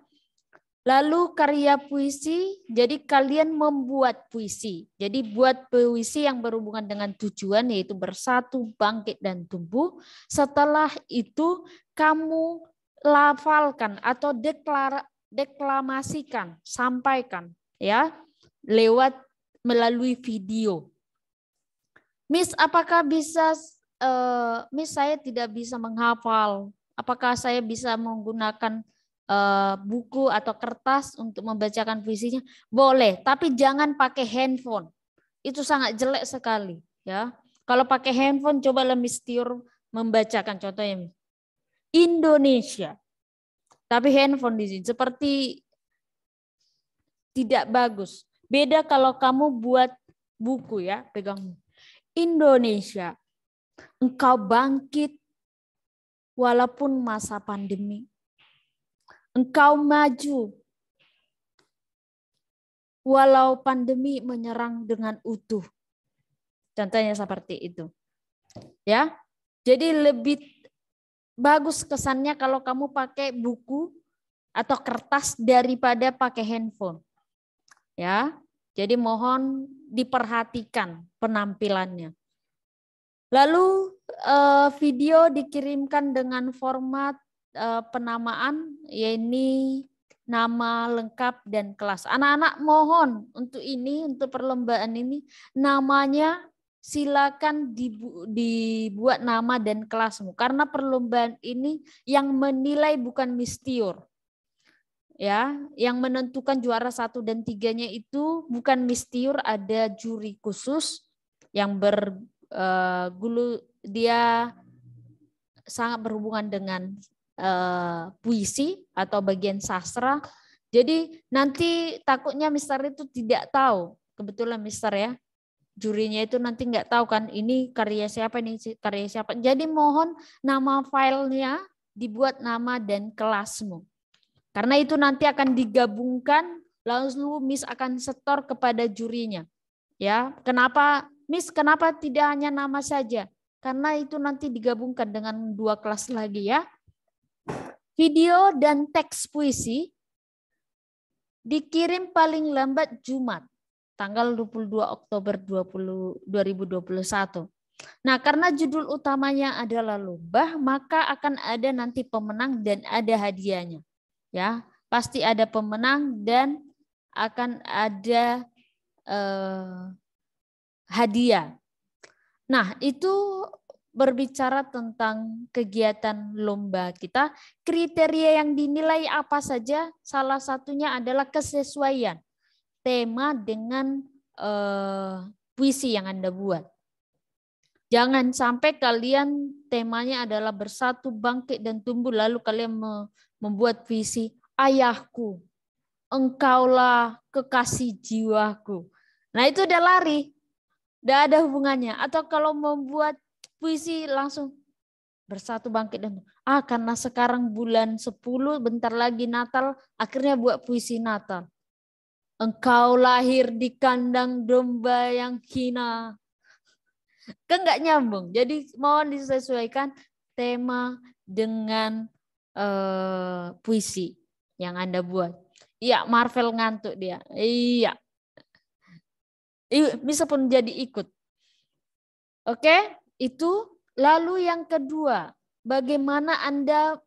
Lalu karya puisi, jadi kalian membuat puisi. Jadi buat puisi yang berhubungan dengan tujuan yaitu bersatu, bangkit, dan tumbuh. Setelah itu kamu lafalkan atau deklar, deklamasikan, sampaikan ya lewat melalui video. Miss, apakah bisa uh, Miss saya tidak bisa menghafal? Apakah saya bisa menggunakan uh, buku atau kertas untuk membacakan visinya? Boleh, tapi jangan pakai handphone. Itu sangat jelek sekali, ya. Kalau pakai handphone coba lebih setir membacakan contohnya. Miss. Indonesia. Tapi handphone di sini seperti tidak bagus. Beda kalau kamu buat buku ya, pegang Indonesia. Engkau bangkit walaupun masa pandemi. Engkau maju walau pandemi menyerang dengan utuh. Contohnya seperti itu. Ya. Jadi lebih bagus kesannya kalau kamu pakai buku atau kertas daripada pakai handphone. Ya. Jadi mohon diperhatikan penampilannya. Lalu eh, video dikirimkan dengan format eh, penamaan yaitu nama lengkap dan kelas. Anak-anak mohon untuk ini, untuk perlombaan ini, namanya silakan dibu dibuat nama dan kelasmu karena perlombaan ini yang menilai bukan mistior ya yang menentukan juara satu dan tiganya itu bukan mistior ada juri khusus yang bergulu eh, uh, dia sangat berhubungan dengan uh, puisi atau bagian sastra jadi nanti takutnya mister itu tidak tahu kebetulan mister ya jurinya itu nanti nggak tahu kan ini karya siapa ini karya siapa. Jadi mohon nama filenya dibuat nama dan kelasmu. Karena itu nanti akan digabungkan lalu Miss akan setor kepada jurinya. Ya, kenapa Miss kenapa tidak hanya nama saja? Karena itu nanti digabungkan dengan dua kelas lagi ya. Video dan teks puisi dikirim paling lambat Jumat tanggal 22 Oktober 20, 2021. Nah, karena judul utamanya adalah lomba, maka akan ada nanti pemenang dan ada hadiahnya. Ya, pasti ada pemenang dan akan ada eh, hadiah. Nah, itu berbicara tentang kegiatan lomba kita, kriteria yang dinilai apa saja, salah satunya adalah kesesuaian tema dengan uh, puisi yang Anda buat. Jangan sampai kalian temanya adalah bersatu, bangkit, dan tumbuh, lalu kalian membuat puisi, ayahku, engkaulah kekasih jiwaku. Nah itu udah lari, udah ada hubungannya. Atau kalau membuat puisi langsung bersatu bangkit dan ah karena sekarang bulan 10 bentar lagi Natal akhirnya buat puisi Natal. Engkau lahir di kandang domba yang hina. Kan nggak nyambung. Jadi mohon disesuaikan tema dengan uh, puisi yang Anda buat. Iya, Marvel ngantuk dia. Iya. Bisa pun jadi ikut. Oke, itu. Lalu yang kedua, bagaimana Anda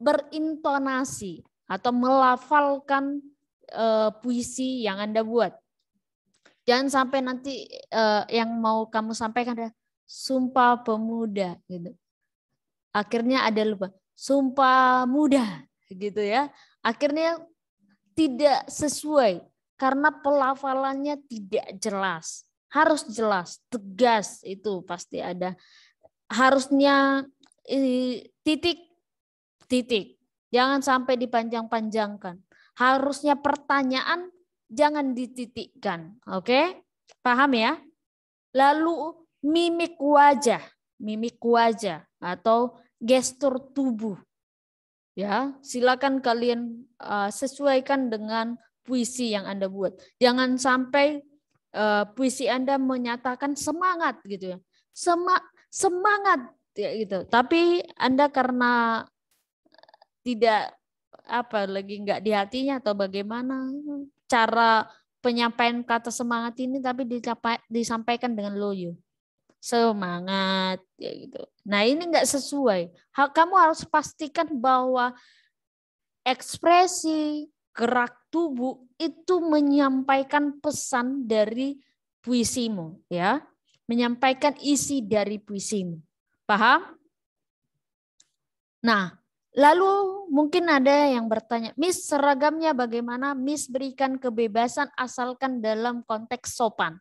berintonasi atau melafalkan uh, puisi yang Anda buat. Jangan sampai nanti uh, yang mau kamu sampaikan adalah sumpah pemuda gitu. Akhirnya ada lupa sumpah muda gitu ya. Akhirnya tidak sesuai karena pelafalannya tidak jelas. Harus jelas, tegas itu pasti ada. Harusnya eh, titik titik. Jangan sampai dipanjang-panjangkan harusnya pertanyaan jangan dititikkan. Oke, paham ya? Lalu mimik wajah, mimik wajah atau gestur tubuh. Ya, silakan kalian eh, sesuaikan dengan puisi yang Anda buat. Jangan sampai eh, puisi Anda menyatakan semangat gitu ya. Sema semangat ya gitu. Tapi Anda karena tidak apa lagi nggak di hatinya atau bagaimana cara penyampaian kata semangat ini tapi dicapai, disampaikan dengan loyo semangat ya gitu. Nah ini nggak sesuai. Kamu harus pastikan bahwa ekspresi gerak tubuh itu menyampaikan pesan dari puisimu ya, menyampaikan isi dari puisimu. Paham? Nah, Lalu mungkin ada yang bertanya, Miss seragamnya bagaimana? Miss berikan kebebasan asalkan dalam konteks sopan.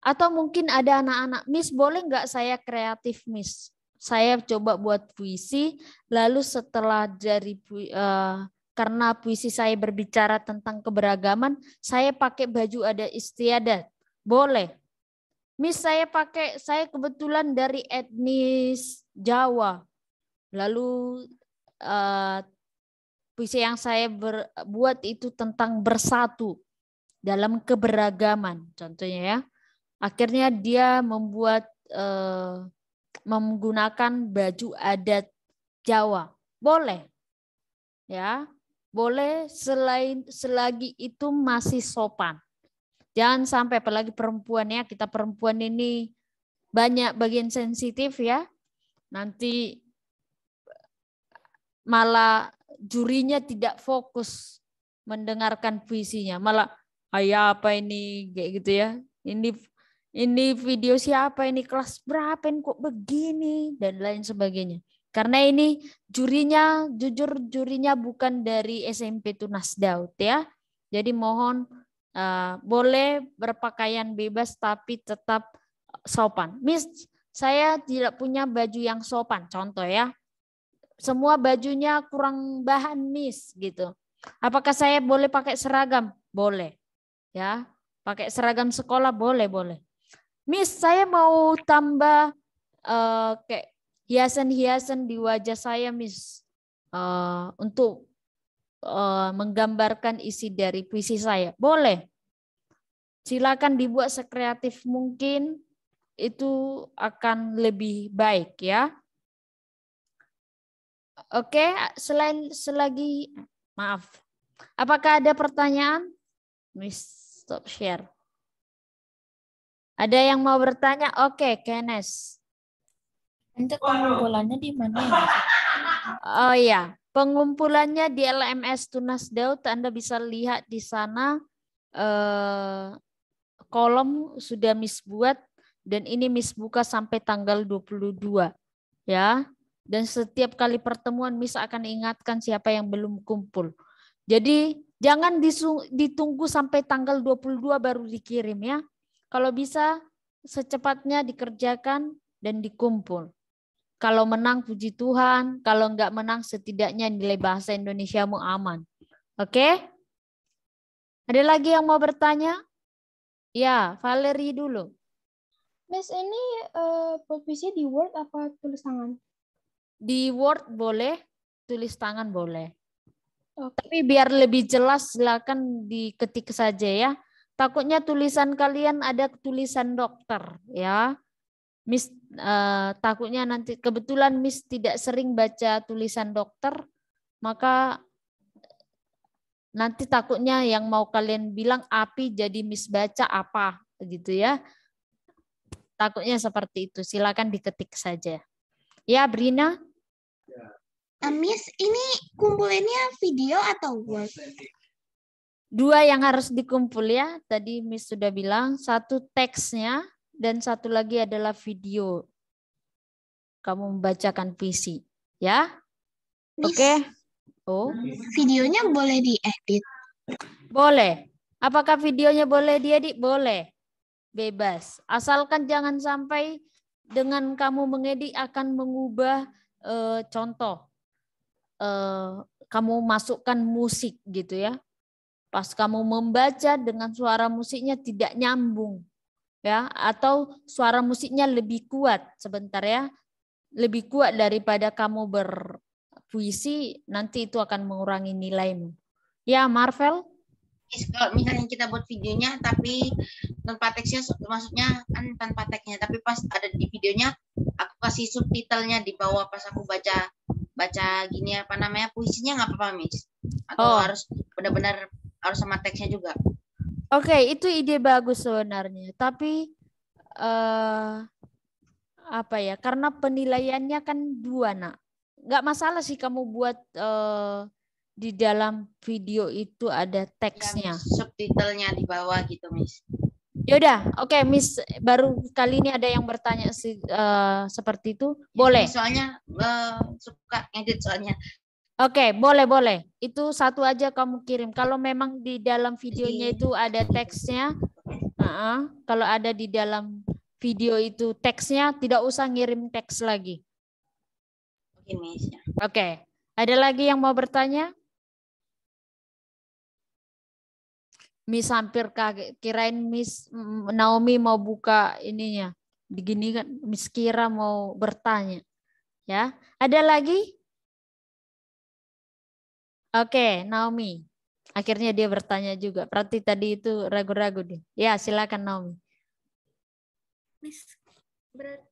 Atau mungkin ada anak-anak, Miss boleh nggak saya kreatif Miss? Saya coba buat puisi, lalu setelah dari uh, eh, karena puisi saya berbicara tentang keberagaman, saya pakai baju ada istiadat. Boleh. Miss saya pakai, saya kebetulan dari etnis Jawa, lalu uh, puisi yang saya ber, buat itu tentang bersatu dalam keberagaman contohnya ya. Akhirnya dia membuat uh, menggunakan baju adat Jawa. Boleh. Ya, boleh selain selagi itu masih sopan. Jangan sampai apalagi perempuan ya, kita perempuan ini banyak bagian sensitif ya. Nanti malah jurinya tidak fokus mendengarkan puisinya, malah ayah apa ini kayak gitu ya. Ini ini video siapa ini kelas berapa ini kok begini dan lain sebagainya. Karena ini jurinya jujur jurinya bukan dari SMP Tunas Daud ya. Jadi mohon uh, boleh berpakaian bebas tapi tetap sopan. Miss, saya tidak punya baju yang sopan. Contoh ya, semua bajunya kurang bahan mis gitu. Apakah saya boleh pakai seragam? Boleh. Ya, pakai seragam sekolah boleh, boleh. Miss, saya mau tambah uh, kayak hiasan-hiasan di wajah saya, Miss, uh, eh, untuk uh, menggambarkan isi dari puisi saya. Boleh. Silakan dibuat sekreatif mungkin, itu akan lebih baik ya. Oke, selain selagi maaf. Apakah ada pertanyaan? Miss stop share. Ada yang mau bertanya? Oke, Kenes. Untuk pengumpulannya di mana? Ya? Oh iya, pengumpulannya di LMS Tunas Daud Anda bisa lihat di sana eh, kolom sudah Miss buat dan ini Miss buka sampai tanggal 22 ya. Dan setiap kali pertemuan misa akan ingatkan siapa yang belum kumpul. Jadi jangan ditunggu sampai tanggal 22 baru dikirim ya. Kalau bisa secepatnya dikerjakan dan dikumpul. Kalau menang puji Tuhan, kalau enggak menang setidaknya nilai bahasa Indonesiamu aman. Oke? Ada lagi yang mau bertanya? Ya, Valerie dulu. Miss ini uh, eh, profesi di Word apa tulis tangan? Di Word boleh, tulis tangan boleh. Okay. Tapi biar lebih jelas silakan diketik saja ya. Takutnya tulisan kalian ada tulisan dokter ya. Miss uh, eh, takutnya nanti kebetulan Miss tidak sering baca tulisan dokter, maka nanti takutnya yang mau kalian bilang api jadi miss baca apa gitu ya. Takutnya seperti itu. Silakan diketik saja. Ya, Brina. Uh, ya. miss, ini kumpulinnya video atau Word? Dua yang harus dikumpul ya. Tadi Miss sudah bilang, satu teksnya dan satu lagi adalah video. Kamu membacakan puisi, ya? Oke. Okay. Oh. Videonya boleh diedit. Boleh. Apakah videonya boleh diedit? Boleh. Bebas. Asalkan jangan sampai dengan kamu mengedit akan mengubah Eh, contoh eh, kamu masukkan musik gitu ya. Pas kamu membaca dengan suara musiknya tidak nyambung ya atau suara musiknya lebih kuat sebentar ya. Lebih kuat daripada kamu berpuisi nanti itu akan mengurangi nilaimu. Ya, Marvel? kalau misalnya kita buat videonya tapi tanpa teksnya maksudnya kan tanpa teksnya tapi pas ada di videonya aku kasih subtitlenya di bawah pas aku baca baca gini apa namanya puisinya nggak apa-apa Miss atau oh. harus benar-benar harus sama teksnya juga Oke, okay, itu ide bagus sebenarnya. Tapi uh, apa ya? Karena penilaiannya kan dua, nak. Nggak masalah sih kamu buat uh, di dalam video itu ada teksnya. Subtitlenya di bawah gitu, Miss. Yaudah, oke, okay, Miss. Baru kali ini ada yang bertanya si, uh, seperti itu, boleh? Ya, soalnya uh, suka ngedit soalnya. Oke, okay, boleh, boleh. Itu satu aja kamu kirim. Kalau memang di dalam videonya iya. itu ada teksnya, uh -uh, kalau ada di dalam video itu teksnya, tidak usah ngirim teks lagi. Oke, okay. ada lagi yang mau bertanya? Miss sampir kaget, kirain Miss mm, Naomi mau buka ininya begini kan Miss Kira mau bertanya ya ada lagi Oke, Naomi. Akhirnya dia bertanya juga. Berarti tadi itu ragu-ragu dia. Ya, silakan Naomi. Miss, berat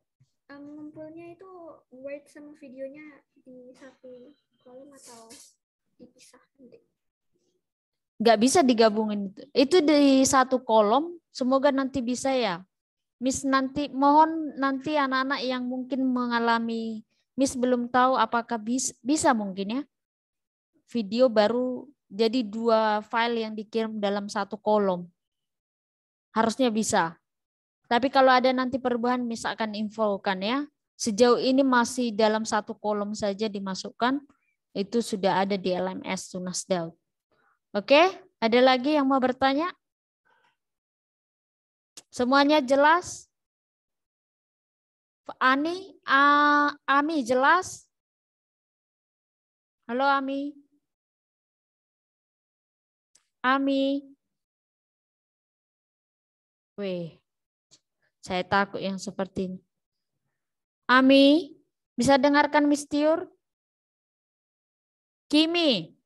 um, ngumpulnya itu word sama videonya di satu kolom atau dipisah nanti? nggak bisa digabungin itu itu di satu kolom semoga nanti bisa ya Miss nanti mohon nanti anak-anak yang mungkin mengalami Miss belum tahu apakah bis, bisa mungkin ya video baru jadi dua file yang dikirim dalam satu kolom harusnya bisa tapi kalau ada nanti perubahan Miss akan infokan ya sejauh ini masih dalam satu kolom saja dimasukkan itu sudah ada di LMS Tunas Daud Oke, ada lagi yang mau bertanya? Semuanya jelas? Ani, A, Ami jelas? Halo Ami. Ami. Weh, saya takut yang seperti ini. Ami, bisa dengarkan Mistiur? Kimi,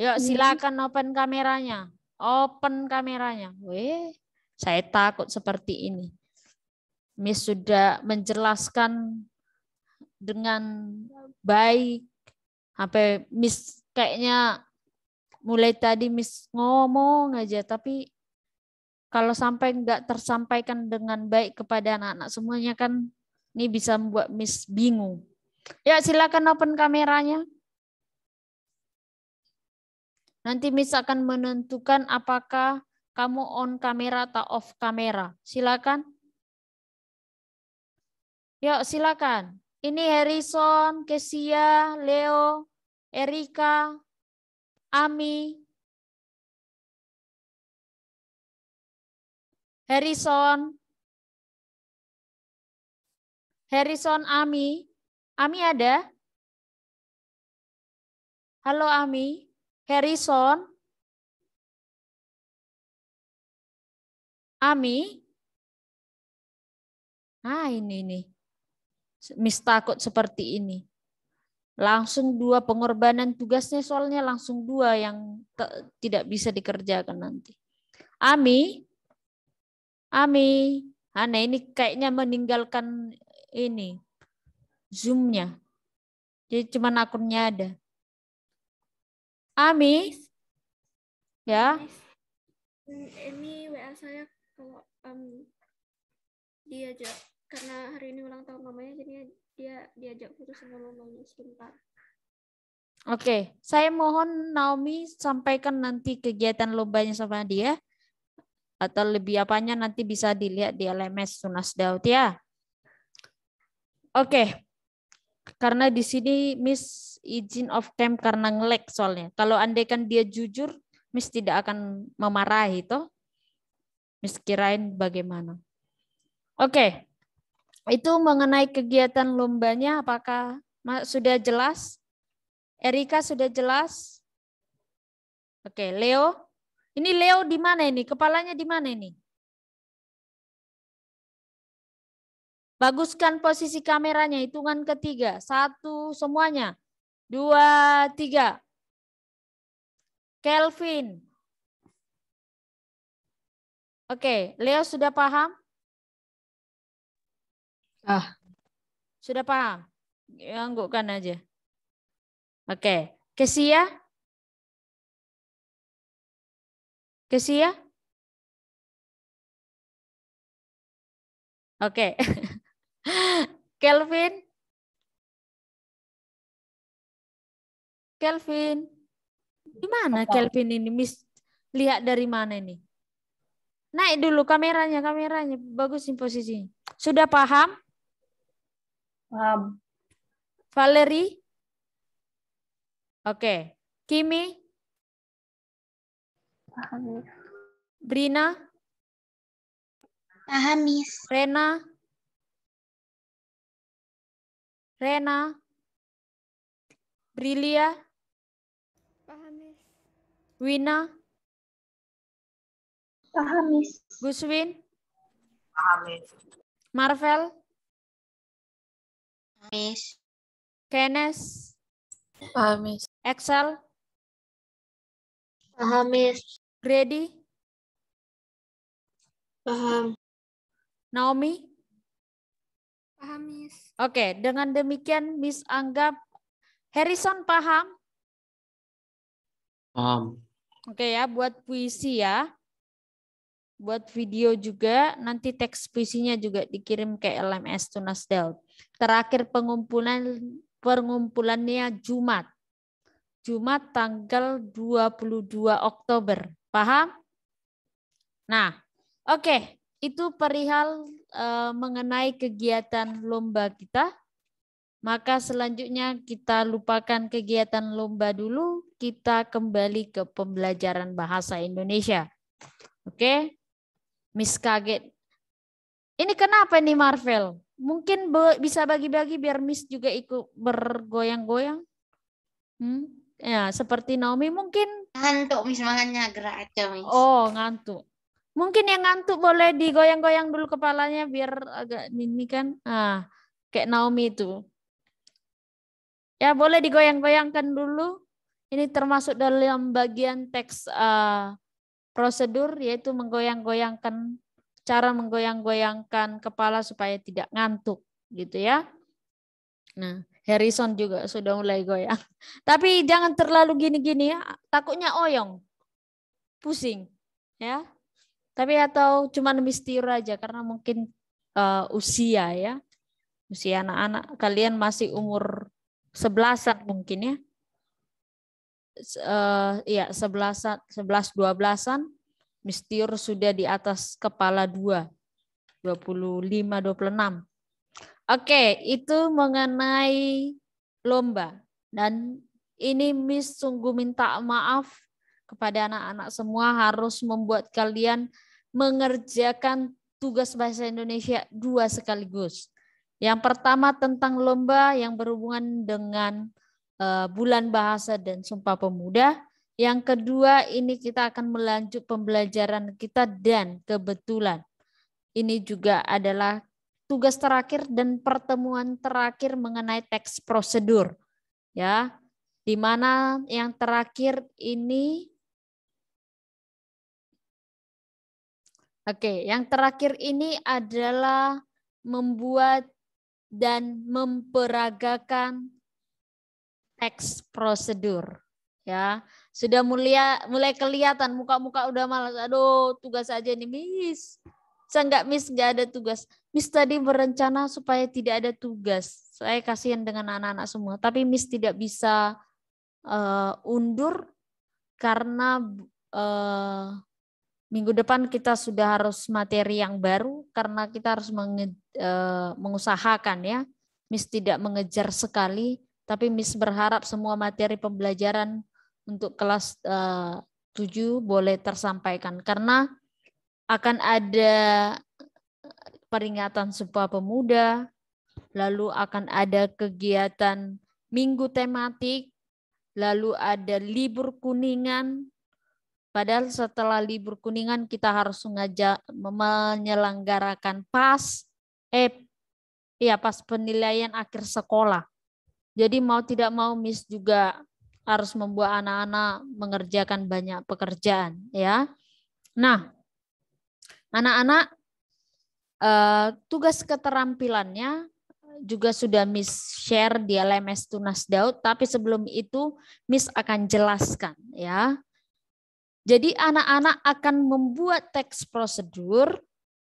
Yuk iya. silakan open kameranya. Open kameranya. Weh, saya takut seperti ini. Miss sudah menjelaskan dengan baik. Sampai ya, Miss kayaknya mulai tadi Miss ngomong aja. Tapi kalau sampai nggak tersampaikan dengan baik kepada anak-anak semuanya kan ini bisa membuat Miss bingung. Ya silakan open kameranya. Nanti misalkan menentukan apakah kamu on kamera atau off kamera. Silakan. Yuk, silakan. Ini Harrison, Kesia, Leo, Erika, Ami. Harrison. Harrison, Ami. Ami ada? Halo, Ami. Harrison, Ami. Nah ini nih, Miss takut seperti ini. Langsung dua pengorbanan tugasnya soalnya langsung dua yang tidak bisa dikerjakan nanti. Ami, Ami, Hana ah, ini kayaknya meninggalkan ini, zoomnya, nya Jadi cuma akunnya ada. Amis? Ya. Ini WA saya kalau um, diajak karena hari ini ulang tahun mamanya jadi dia diajak foto sama mamanya sebentar. Oke, okay. saya mohon Naomi sampaikan nanti kegiatan lombanya sama dia atau lebih apanya nanti bisa dilihat di LMS Sunas Daud ya. Oke. Okay karena di sini Miss izin off cam karena ngelek soalnya. Kalau andaikan dia jujur, Miss tidak akan memarahi toh. Miss kirain bagaimana. Oke. Itu mengenai kegiatan lombanya apakah sudah jelas? Erika sudah jelas? Oke, Leo. Ini Leo di mana ini? Kepalanya di mana ini? Baguskan posisi kameranya, hitungan ketiga. Satu, semuanya. Dua, tiga. Kelvin. Oke, Leo sudah paham? Ah. Sudah paham? Ya, anggukkan aja. Oke, Kesia? Kesia? Oke. Kelvin. Kelvin. Gimana Apa? Kelvin ini? Miss, lihat dari mana ini? Naik dulu kameranya, kameranya. bagus nih posisinya. Sudah paham? Paham. Valerie? Oke. Okay. Kimi? Paham. Brina? Paham, Miss. Rena? Rena, Brilia, Pahamis, Wina, Pahamis, Guswin, Pahamis, Marvel, Pahamis, Kenes, Pahamis, Excel, Pahamis, Ready, Paham, Naomi, Paham, Miss. Oke, dengan demikian Miss anggap Harrison paham? Paham. Oke ya, buat puisi ya. Buat video juga, nanti teks puisinya juga dikirim ke LMS Tunas Del. Terakhir pengumpulan pengumpulannya Jumat. Jumat tanggal 22 Oktober. Paham? Nah, oke. Itu perihal uh, mengenai kegiatan lomba kita, maka selanjutnya kita lupakan kegiatan lomba dulu, kita kembali ke pembelajaran bahasa Indonesia. Oke, okay? Miss kaget. Ini kenapa nih Marvel? Mungkin bisa bagi-bagi biar Miss juga ikut bergoyang-goyang. Hmm? Ya, seperti Naomi mungkin ngantuk Miss makanya gerak aja Miss. Oh, ngantuk. Mungkin yang ngantuk boleh digoyang-goyang dulu kepalanya biar agak ini kan. Ah, kayak Naomi itu. Ya, boleh digoyang-goyangkan dulu. Ini termasuk dalam bagian teks uh, prosedur yaitu menggoyang-goyangkan cara menggoyang-goyangkan kepala supaya tidak ngantuk gitu ya. Nah, Harrison juga sudah mulai goyang. Tapi jangan terlalu gini-gini ya, takutnya oyong. Pusing ya. Tapi atau cuma lebih tiru aja karena mungkin uh, usia ya. Usia anak-anak kalian masih umur sebelasan mungkin ya. Uh, ya sebelasan sebelas dua belasan mistir sudah di atas kepala dua dua puluh lima dua puluh enam Oke, itu mengenai lomba. Dan ini Miss sungguh minta maaf kepada anak-anak semua harus membuat kalian mengerjakan tugas bahasa Indonesia dua sekaligus. Yang pertama tentang lomba yang berhubungan dengan uh, bulan bahasa dan sumpah pemuda. Yang kedua ini kita akan melanjut pembelajaran kita dan kebetulan ini juga adalah tugas terakhir dan pertemuan terakhir mengenai teks prosedur. Ya, di mana yang terakhir ini Oke, yang terakhir ini adalah membuat dan memperagakan teks prosedur. Ya, sudah mulia, mulai kelihatan muka-muka udah malas. Aduh, tugas aja nih, Miss. Saya nggak Miss, nggak ada tugas. Miss tadi berencana supaya tidak ada tugas. Saya kasihan dengan anak-anak semua. Tapi Miss tidak bisa uh, undur karena uh, minggu depan kita sudah harus materi yang baru karena kita harus menge, e, mengusahakan ya. Miss tidak mengejar sekali, tapi Miss berharap semua materi pembelajaran untuk kelas e, eh, 7 boleh tersampaikan karena akan ada peringatan sebuah Pemuda, lalu akan ada kegiatan minggu tematik, lalu ada libur kuningan, Padahal setelah libur kuningan kita harus sengaja menyelenggarakan pas eh ya pas penilaian akhir sekolah. Jadi mau tidak mau Miss juga harus membuat anak-anak mengerjakan banyak pekerjaan ya. Nah, anak-anak eh, tugas keterampilannya juga sudah Miss share di LMS Tunas Daud, tapi sebelum itu Miss akan jelaskan ya jadi anak-anak akan membuat teks prosedur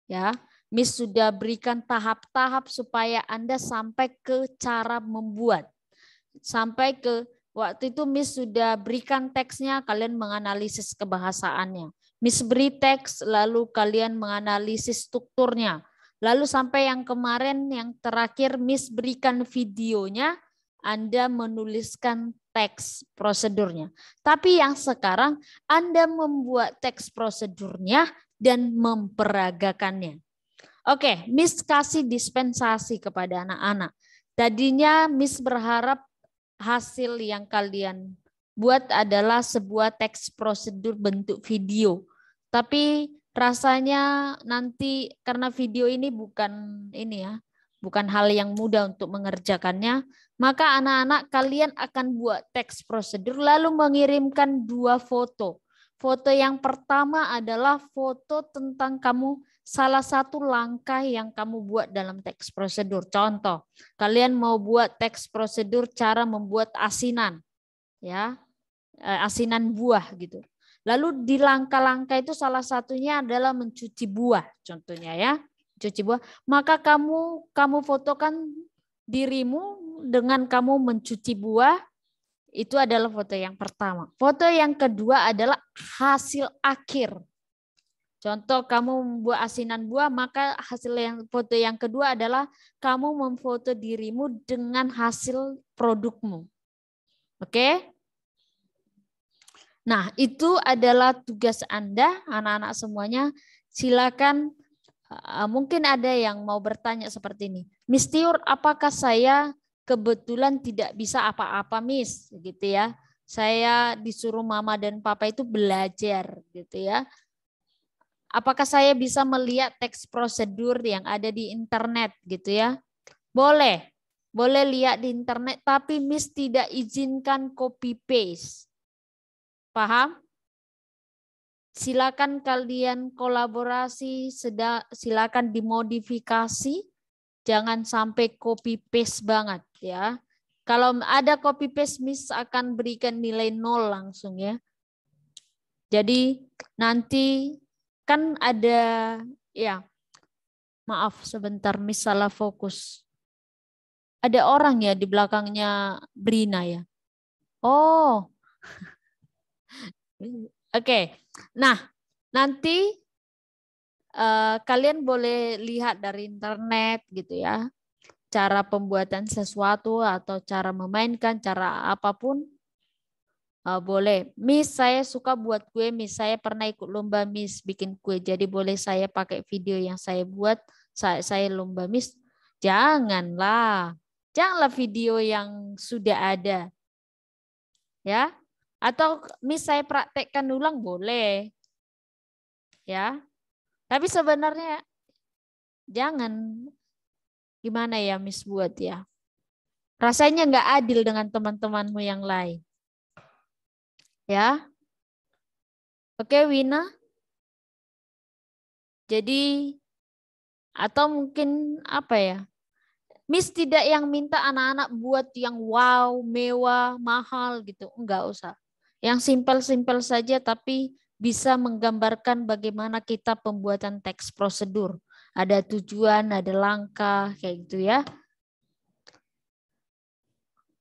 ya. Miss sudah berikan tahap-tahap supaya Anda sampai ke cara membuat. Sampai ke waktu itu Miss sudah berikan teksnya, kalian menganalisis kebahasaannya. Miss beri teks, lalu kalian menganalisis strukturnya. Lalu sampai yang kemarin yang terakhir Miss berikan videonya, anda menuliskan teks prosedurnya. Tapi yang sekarang Anda membuat teks prosedurnya dan memperagakannya. Oke, Miss kasih dispensasi kepada anak-anak. Tadinya Miss berharap hasil yang kalian buat adalah sebuah teks prosedur bentuk video. Tapi rasanya nanti karena video ini bukan ini ya, bukan hal yang mudah untuk mengerjakannya, maka anak-anak kalian akan buat teks prosedur lalu mengirimkan dua foto. Foto yang pertama adalah foto tentang kamu salah satu langkah yang kamu buat dalam teks prosedur. Contoh, kalian mau buat teks prosedur cara membuat asinan. Ya, eh, asinan buah gitu. Lalu di langkah-langkah itu salah satunya adalah mencuci buah contohnya ya cuci buah, maka kamu kamu fotokan dirimu dengan kamu mencuci buah. Itu adalah foto yang pertama. Foto yang kedua adalah hasil akhir. Contoh kamu membuat asinan buah, maka hasil yang foto yang kedua adalah kamu memfoto dirimu dengan hasil produkmu. Oke? Okay? Nah, itu adalah tugas Anda, anak-anak semuanya. Silakan Eh, mungkin ada yang mau bertanya seperti ini. Miss Tiur, apakah saya kebetulan tidak bisa apa-apa, Miss? Gitu ya. Saya disuruh mama dan papa itu belajar, gitu ya. Apakah saya bisa melihat teks prosedur yang ada di internet, gitu ya? Boleh, boleh lihat di internet, tapi Miss tidak izinkan copy paste. Paham? Silakan kalian kolaborasi, silakan dimodifikasi, jangan sampai copy paste banget ya. Kalau ada copy paste miss akan berikan nilai nol langsung ya. Jadi nanti kan ada ya maaf sebentar miss salah fokus. Ada orang ya di belakangnya Brina ya. Oh. Oke. Nah, nanti uh, kalian boleh lihat dari internet gitu ya. Cara pembuatan sesuatu atau cara memainkan cara apapun uh, boleh. Miss saya suka buat kue, Miss saya pernah ikut lomba Miss bikin kue. Jadi boleh saya pakai video yang saya buat saat saya lomba Miss. Janganlah. Janganlah video yang sudah ada. Ya, atau misalnya saya praktekkan ulang boleh. Ya. Tapi sebenarnya jangan gimana ya Miss buat ya. Rasanya nggak adil dengan teman-temanmu yang lain. Ya. Oke Wina. Jadi atau mungkin apa ya? Miss tidak yang minta anak-anak buat yang wow, mewah, mahal gitu. Enggak usah yang simpel-simpel saja tapi bisa menggambarkan bagaimana kita pembuatan teks prosedur. Ada tujuan, ada langkah, kayak gitu ya.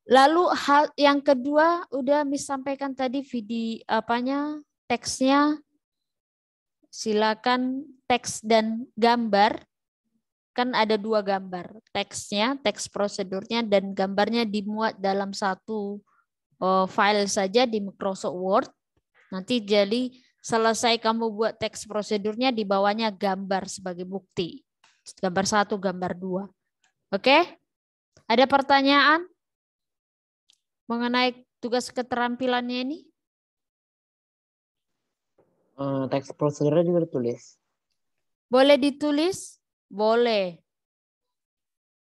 Lalu hal yang kedua udah misampaikan sampaikan tadi video apanya teksnya silakan teks dan gambar kan ada dua gambar teksnya teks prosedurnya dan gambarnya dimuat dalam satu Eh, file saja di Microsoft Word. Nanti jadi selesai kamu buat teks prosedurnya di bawahnya gambar sebagai bukti. Gambar satu, gambar dua. Oke? Ada pertanyaan mengenai tugas keterampilannya ini? Eh, teks prosedurnya juga ditulis. Boleh ditulis? Boleh.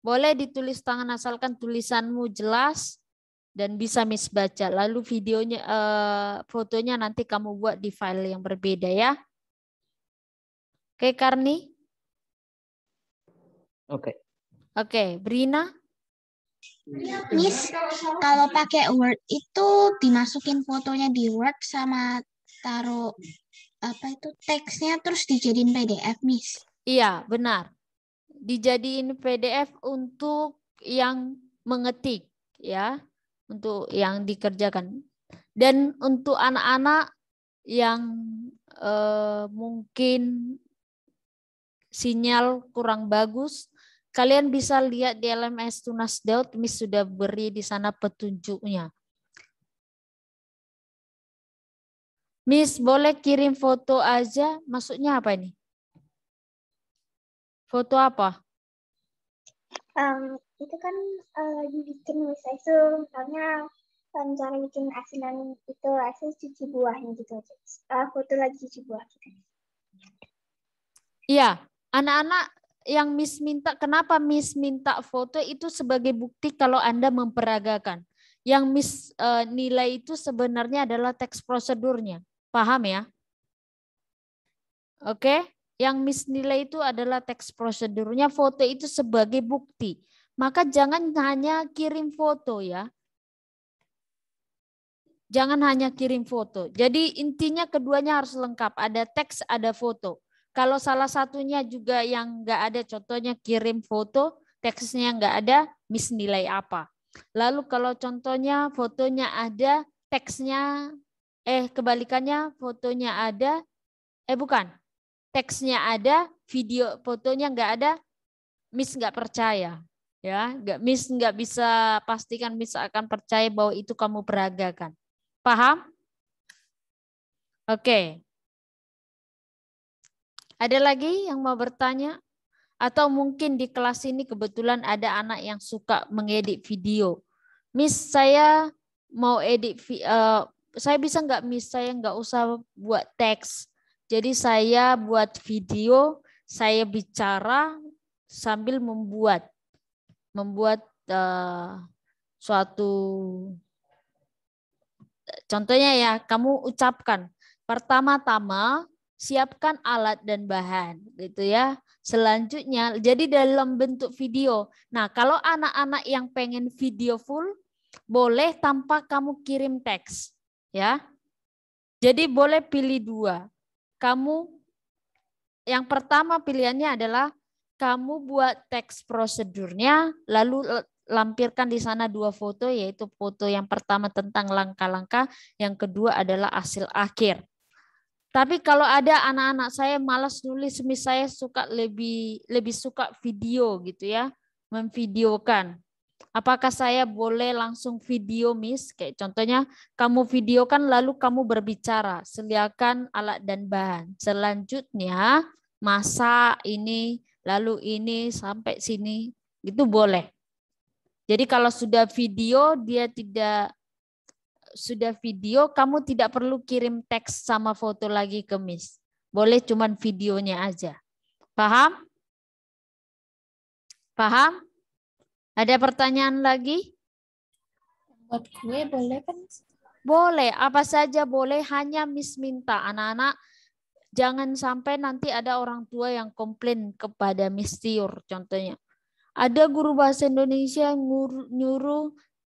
Boleh ditulis tangan asalkan tulisanmu jelas, dan bisa misbaca. Lalu videonya uh, fotonya nanti kamu buat di file yang berbeda ya. Oke, Karni? Oke. Okay. Oke, okay, Brina? Miss, kalau pakai Word itu dimasukin fotonya di Word sama taruh apa itu teksnya terus dijadiin PDF, Miss. Iya, benar. Dijadiin PDF untuk yang mengetik, ya untuk yang dikerjakan. Dan untuk anak-anak yang eh, mungkin sinyal kurang bagus, kalian bisa lihat di LMS Tunas Daud, Miss sudah beri di sana petunjuknya. Miss, boleh kirim foto aja, maksudnya apa ini? Foto apa? Um, itu kan uh, lagi bikin misalnya itu eh, misalnya um, cara bikin asinan itu asin cuci buahnya gitu uh, foto lagi cuci buah gitu iya anak-anak yang Miss minta kenapa Miss minta foto itu sebagai bukti kalau Anda memperagakan yang Miss uh, nilai itu sebenarnya adalah teks prosedurnya paham ya oke okay? yang Miss nilai itu adalah teks prosedurnya foto itu sebagai bukti maka jangan hanya kirim foto ya. Jangan hanya kirim foto. Jadi intinya keduanya harus lengkap. Ada teks, ada foto. Kalau salah satunya juga yang nggak ada, contohnya kirim foto, teksnya nggak ada, miss nilai apa. Lalu kalau contohnya fotonya ada, teksnya eh kebalikannya fotonya ada, eh bukan, teksnya ada, video fotonya nggak ada, miss nggak percaya ya nggak mis nggak bisa pastikan bisa akan percaya bahwa itu kamu peragakan paham oke okay. ada lagi yang mau bertanya atau mungkin di kelas ini kebetulan ada anak yang suka mengedit video miss saya mau edit uh, saya bisa nggak miss saya nggak usah buat teks jadi saya buat video saya bicara sambil membuat membuat uh, suatu contohnya ya kamu ucapkan pertama-tama siapkan alat dan bahan gitu ya. Selanjutnya jadi dalam bentuk video. Nah, kalau anak-anak yang pengen video full boleh tanpa kamu kirim teks ya. Jadi boleh pilih dua. Kamu yang pertama pilihannya adalah kamu buat teks prosedurnya, lalu eh, lampirkan di sana dua foto, yaitu foto yang pertama tentang langkah-langkah, yang kedua adalah hasil akhir. Tapi kalau ada anak-anak saya malas nulis, semis saya suka lebih lebih suka video gitu ya, memvideokan. Apakah saya boleh langsung video, Miss? Kayak contohnya, kamu videokan lalu kamu berbicara, sediakan alat dan bahan. Selanjutnya, masa ini lalu ini sampai sini, itu boleh. Jadi kalau sudah video dia tidak sudah video kamu tidak perlu kirim teks sama foto lagi ke Miss. Boleh cuman videonya aja. Paham? Paham? Ada pertanyaan lagi? Buat kue boleh kan? Boleh, apa saja boleh, hanya Miss minta anak-anak Jangan sampai nanti ada orang tua yang komplain kepada mistiur contohnya. Ada guru bahasa Indonesia yang nyuruh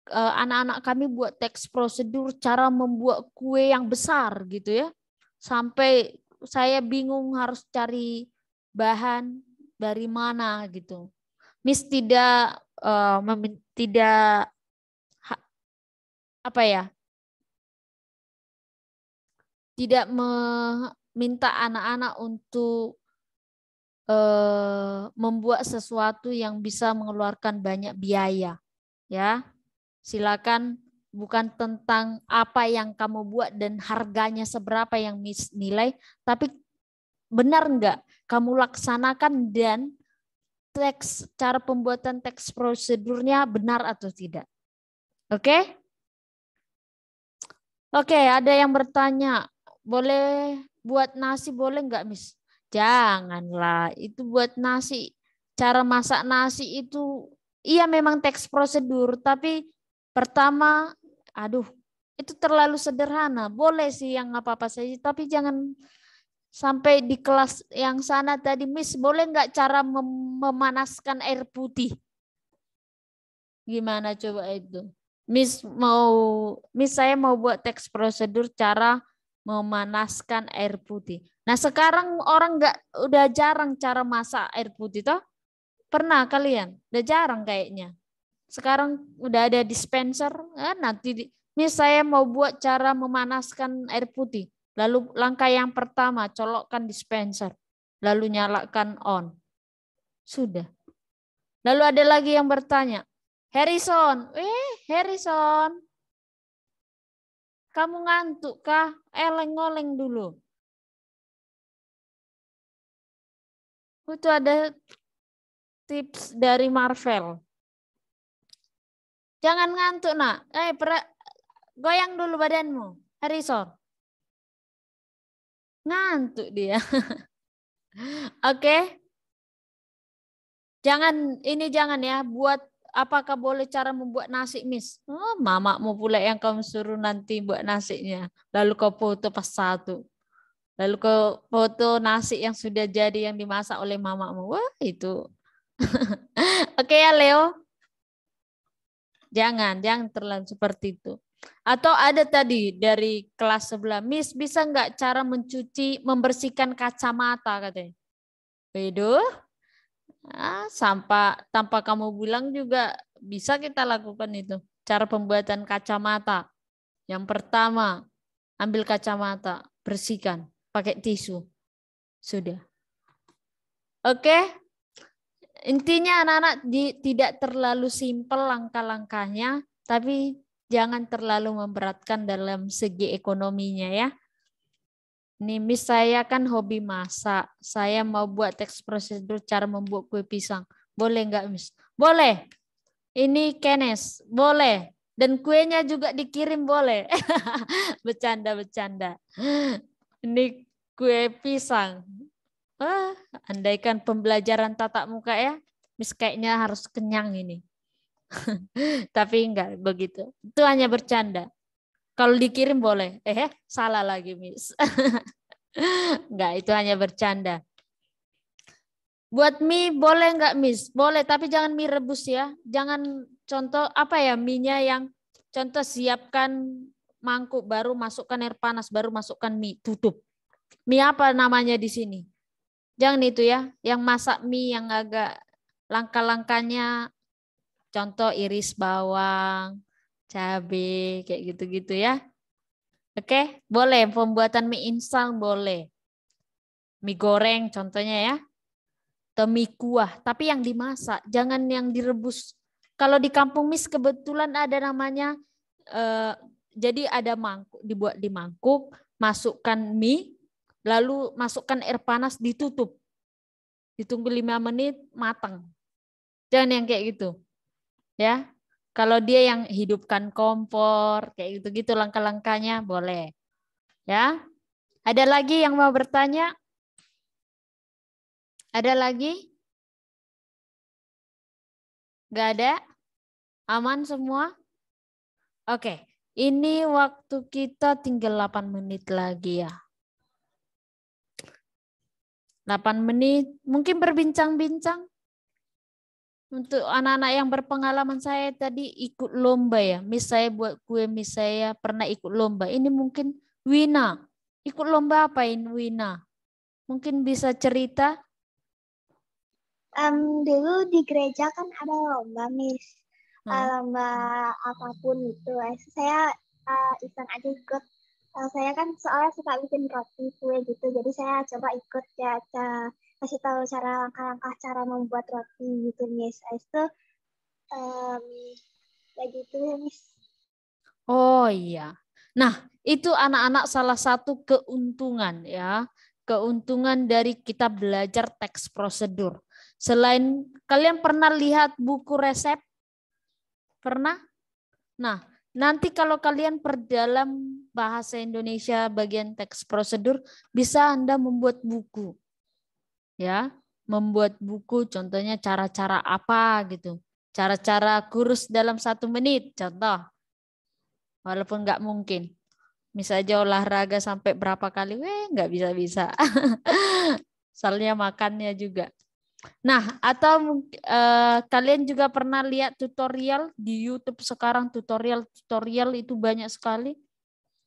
eh, anak-anak kami buat teks prosedur cara membuat kue yang besar gitu ya. Sampai saya bingung harus cari bahan dari mana gitu. Miss tidak uh, tidak ha, apa ya? Tidak me, minta anak-anak untuk eh, membuat sesuatu yang bisa mengeluarkan banyak biaya. Ya, silakan bukan tentang apa yang kamu buat dan harganya seberapa yang nilai, tapi benar enggak kamu laksanakan dan teks cara pembuatan teks prosedurnya benar atau tidak. Oke? Okay? Oke, okay, ada yang bertanya, boleh buat nasi boleh nggak Miss? Janganlah, itu buat nasi. Cara masak nasi itu, iya memang teks prosedur, tapi pertama, aduh, itu terlalu sederhana. Boleh sih yang apa-apa saja, tapi jangan sampai di kelas yang sana tadi, Miss, boleh nggak cara mem memanaskan air putih? Gimana coba itu? Miss mau, Miss saya mau buat teks prosedur cara memanaskan air putih. Nah sekarang orang nggak udah jarang cara masak air putih toh? Pernah kalian? Udah jarang kayaknya. Sekarang udah ada dispenser. Nah, nanti ini saya mau buat cara memanaskan air putih. Lalu langkah yang pertama colokkan dispenser. Lalu nyalakan on. Sudah. Lalu ada lagi yang bertanya, Harrison, eh Harrison, kamu ngantuk kah? Eleng-oleng eh, dulu. Itu ada tips dari Marvel. Jangan ngantuk, nak. Eh, pra- goyang dulu badanmu. Harrison. Ngantuk dia. Oke. okay. Jangan, ini jangan ya. Buat apakah boleh cara membuat nasi, mis? Oh, mamamu pula yang kamu suruh nanti buat nasinya. Lalu kau foto pas satu. Lalu kau foto nasi yang sudah jadi yang dimasak oleh mamamu. Wah, itu. Oke okay ya, Leo. Jangan, jangan terlalu seperti itu. Atau ada tadi dari kelas sebelah, Miss bisa nggak cara mencuci, membersihkan kacamata katanya. Bedo, Ah, tanpa tanpa kamu bilang juga bisa kita lakukan itu. Cara pembuatan kacamata. Yang pertama, ambil kacamata, bersihkan pakai tisu. Sudah. Oke. Okay? Intinya anak-anak tidak terlalu simpel langkah-langkahnya, tapi jangan terlalu memberatkan dalam segi ekonominya ya. Nih, Miss, saya kan hobi masak. Saya mau buat teks prosedur cara membuat kue pisang. Boleh nggak, Miss? Boleh. Ini Kenes. Boleh. Dan kuenya juga dikirim boleh. Bercanda-bercanda. Ini kue pisang. Ah, andaikan pembelajaran tatap muka ya, Miss kayaknya harus kenyang ini. Tapi enggak begitu. Itu hanya bercanda. Kalau dikirim boleh. Eh, eh salah lagi, Miss. nggak itu hanya bercanda. Buat mie boleh nggak Miss? Boleh, tapi jangan mie rebus ya. Jangan contoh apa ya, mie-nya yang contoh siapkan mangkuk baru masukkan air panas, baru masukkan mie, tutup. Mie apa namanya di sini? Jangan itu ya, yang masak mie yang agak langkah-langkahnya contoh iris bawang, cabe kayak gitu-gitu ya. Oke, boleh pembuatan mie instan boleh. Mie goreng contohnya ya. Atau mie kuah, tapi yang dimasak, jangan yang direbus. Kalau di kampung mis kebetulan ada namanya eh, jadi ada mangkuk dibuat di mangkuk, masukkan mie, lalu masukkan air panas ditutup. Ditunggu lima menit matang. Jangan yang kayak gitu. Ya, kalau dia yang hidupkan kompor, kayak gitu-gitu langkah-langkahnya boleh. Ya. Ada lagi yang mau bertanya? Ada lagi? Gak ada? Aman semua? Oke, ini waktu kita tinggal 8 menit lagi ya. 8 menit, mungkin berbincang-bincang untuk anak-anak yang berpengalaman saya tadi ikut lomba ya. Miss saya buat kue, miss saya pernah ikut lomba. Ini mungkin Wina. Ikut lomba apa ini Wina? Mungkin bisa cerita? Um, dulu di gereja kan ada lomba, Miss. Eh, hmm. Lomba apapun itu. Eh, saya uh, eh, iseng aja ikut. Uh, saya kan soalnya suka bikin roti kue gitu. Jadi saya coba ikut ya kasih tahu cara langkah-langkah cara membuat roti gitu Miss Ice tuh um, lagi itu ya, Miss. Oh iya. Nah, itu anak-anak salah satu keuntungan ya. Keuntungan dari kita belajar teks prosedur. Selain kalian pernah lihat buku resep? Pernah? Nah, nanti kalau kalian perdalam bahasa Indonesia bagian teks prosedur, bisa Anda membuat buku ya membuat buku contohnya cara-cara apa gitu cara-cara kurus dalam satu menit contoh walaupun nggak mungkin misalnya olahraga sampai berapa kali weh nggak bisa bisa soalnya makannya juga nah atau eh, kalian juga pernah lihat tutorial di YouTube sekarang tutorial tutorial itu banyak sekali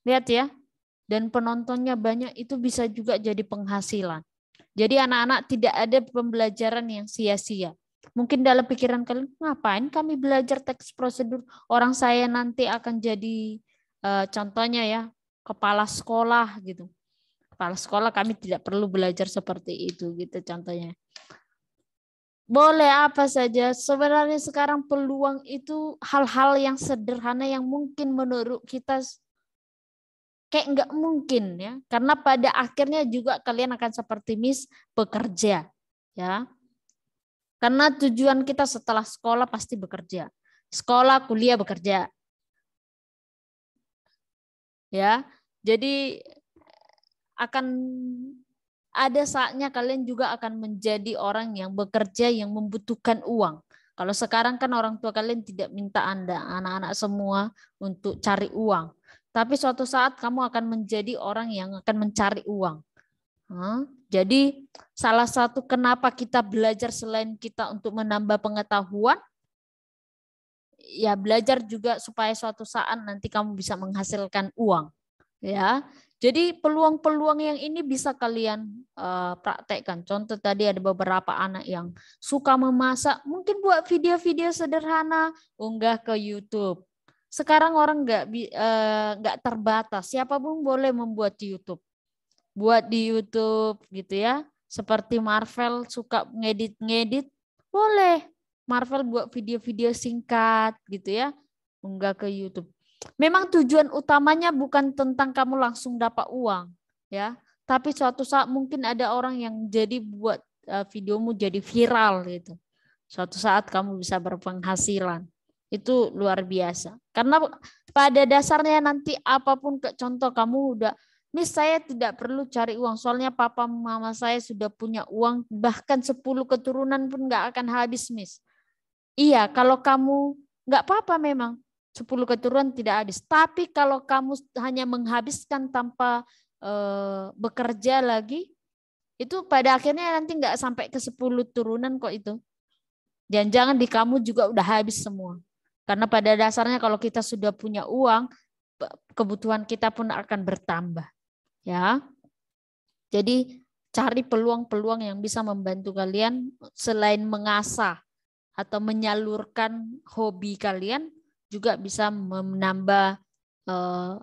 lihat ya dan penontonnya banyak itu bisa juga jadi penghasilan jadi anak-anak tidak ada pembelajaran yang sia-sia. Mungkin dalam pikiran kalian, ngapain kami belajar teks prosedur? Orang saya nanti akan jadi eh, contohnya ya kepala sekolah gitu. Kepala sekolah kami tidak perlu belajar seperti itu gitu contohnya. Boleh apa saja. Sebenarnya sekarang peluang itu hal-hal yang sederhana yang mungkin menurut kita kayak nggak mungkin ya karena pada akhirnya juga kalian akan seperti Miss bekerja ya karena tujuan kita setelah sekolah pasti bekerja sekolah kuliah bekerja ya jadi akan ada saatnya kalian juga akan menjadi orang yang bekerja yang membutuhkan uang kalau sekarang kan orang tua kalian tidak minta Anda anak-anak semua untuk cari uang. Tapi suatu saat kamu akan menjadi orang yang akan mencari uang. Jadi salah satu kenapa kita belajar selain kita untuk menambah pengetahuan, ya belajar juga supaya suatu saat nanti kamu bisa menghasilkan uang. Ya, jadi peluang-peluang yang ini bisa kalian uh, praktekkan. Contoh tadi ada beberapa anak yang suka memasak, mungkin buat video-video sederhana, unggah ke YouTube sekarang orang nggak eh, nggak uh, terbatas siapapun boleh membuat di YouTube buat di YouTube gitu ya seperti Marvel suka ngedit ngedit boleh Marvel buat video-video singkat gitu ya enggak ke YouTube memang tujuan utamanya bukan tentang kamu langsung dapat uang ya tapi suatu saat mungkin ada orang yang jadi buat uh, videomu jadi viral gitu suatu saat kamu bisa berpenghasilan itu luar biasa. Karena pada dasarnya nanti apapun ke contoh kamu udah Miss saya tidak perlu cari uang soalnya papa mama saya sudah punya uang bahkan 10 keturunan pun nggak akan habis Miss. Iya kalau kamu nggak apa-apa memang 10 keturunan tidak habis. Tapi kalau kamu hanya menghabiskan tanpa e, bekerja lagi itu pada akhirnya nanti nggak sampai ke 10 turunan kok itu. jangan jangan di kamu juga udah habis semua. Karena pada dasarnya kalau kita sudah punya uang, kebutuhan kita pun akan bertambah. Ya. Jadi cari peluang-peluang yang bisa membantu kalian selain mengasah atau menyalurkan hobi kalian juga bisa menambah eh,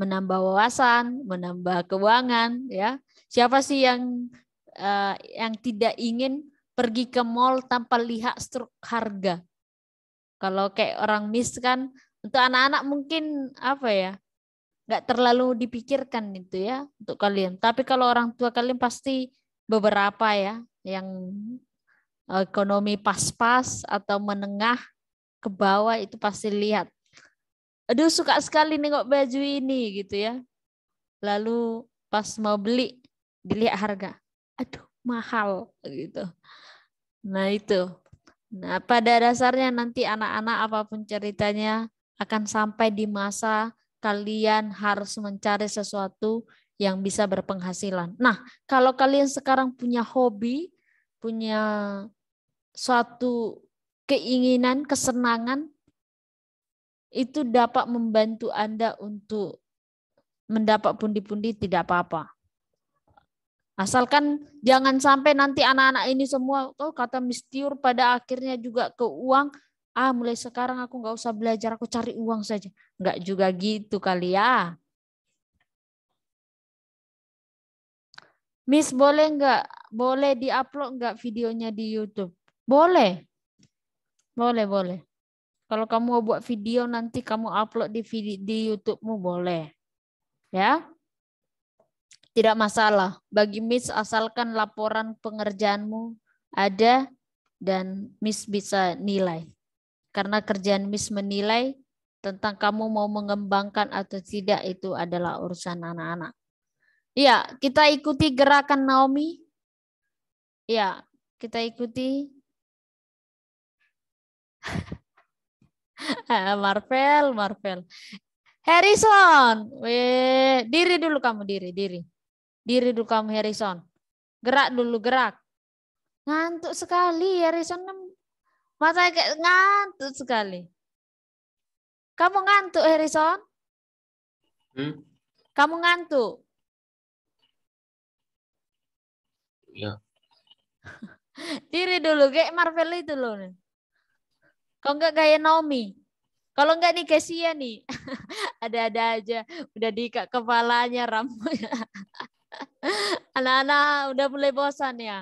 menambah wawasan, menambah keuangan ya. Siapa sih yang eh, yang tidak ingin pergi ke mall tanpa lihat struk harga? Kalau kayak orang miss kan untuk anak-anak mungkin apa ya? nggak terlalu dipikirkan itu ya untuk kalian. Tapi kalau orang tua kalian pasti beberapa ya yang e, ekonomi pas-pas atau menengah ke bawah itu pasti lihat. Aduh suka sekali nengok baju ini gitu ya. Lalu pas mau beli dilihat harga. Aduh mahal gitu. Nah itu Nah, pada dasarnya nanti anak-anak apapun ceritanya akan sampai di masa kalian harus mencari sesuatu yang bisa berpenghasilan. Nah, kalau kalian sekarang punya hobi, punya suatu keinginan, kesenangan, itu dapat membantu Anda untuk mendapat pundi-pundi tidak apa-apa. Asalkan jangan sampai nanti anak-anak ini semua, oh kata mistiur pada akhirnya juga ke uang, ah mulai sekarang aku nggak usah belajar, aku cari uang saja. Nggak juga gitu kali ya. Miss boleh nggak? Boleh diupload nggak videonya di YouTube? Boleh. Boleh, boleh. Kalau kamu mau buat video nanti kamu upload di di youtube boleh. Ya. Tidak masalah bagi Miss asalkan laporan pengerjaanmu ada dan Miss bisa nilai. Karena kerjaan Miss menilai tentang kamu mau mengembangkan atau tidak itu adalah urusan anak-anak. Ya, kita ikuti gerakan Naomi. Ya, kita ikuti. Marvel, Marvel. Harrison, Weh, diri dulu kamu diri, diri. Diri dulu kamu Harrison. Gerak dulu, gerak. Ngantuk sekali Harrison. Mata kayak ngantuk sekali. Kamu ngantuk Harrison? Hmm? Kamu ngantuk? Ya. Diri dulu, kayak Marvel itu loh. Kalau enggak kayak Naomi. Kalau enggak nih Kesia nih. Ada-ada aja. Udah di kepalanya, rambutnya. Anak-anak udah mulai bosan ya?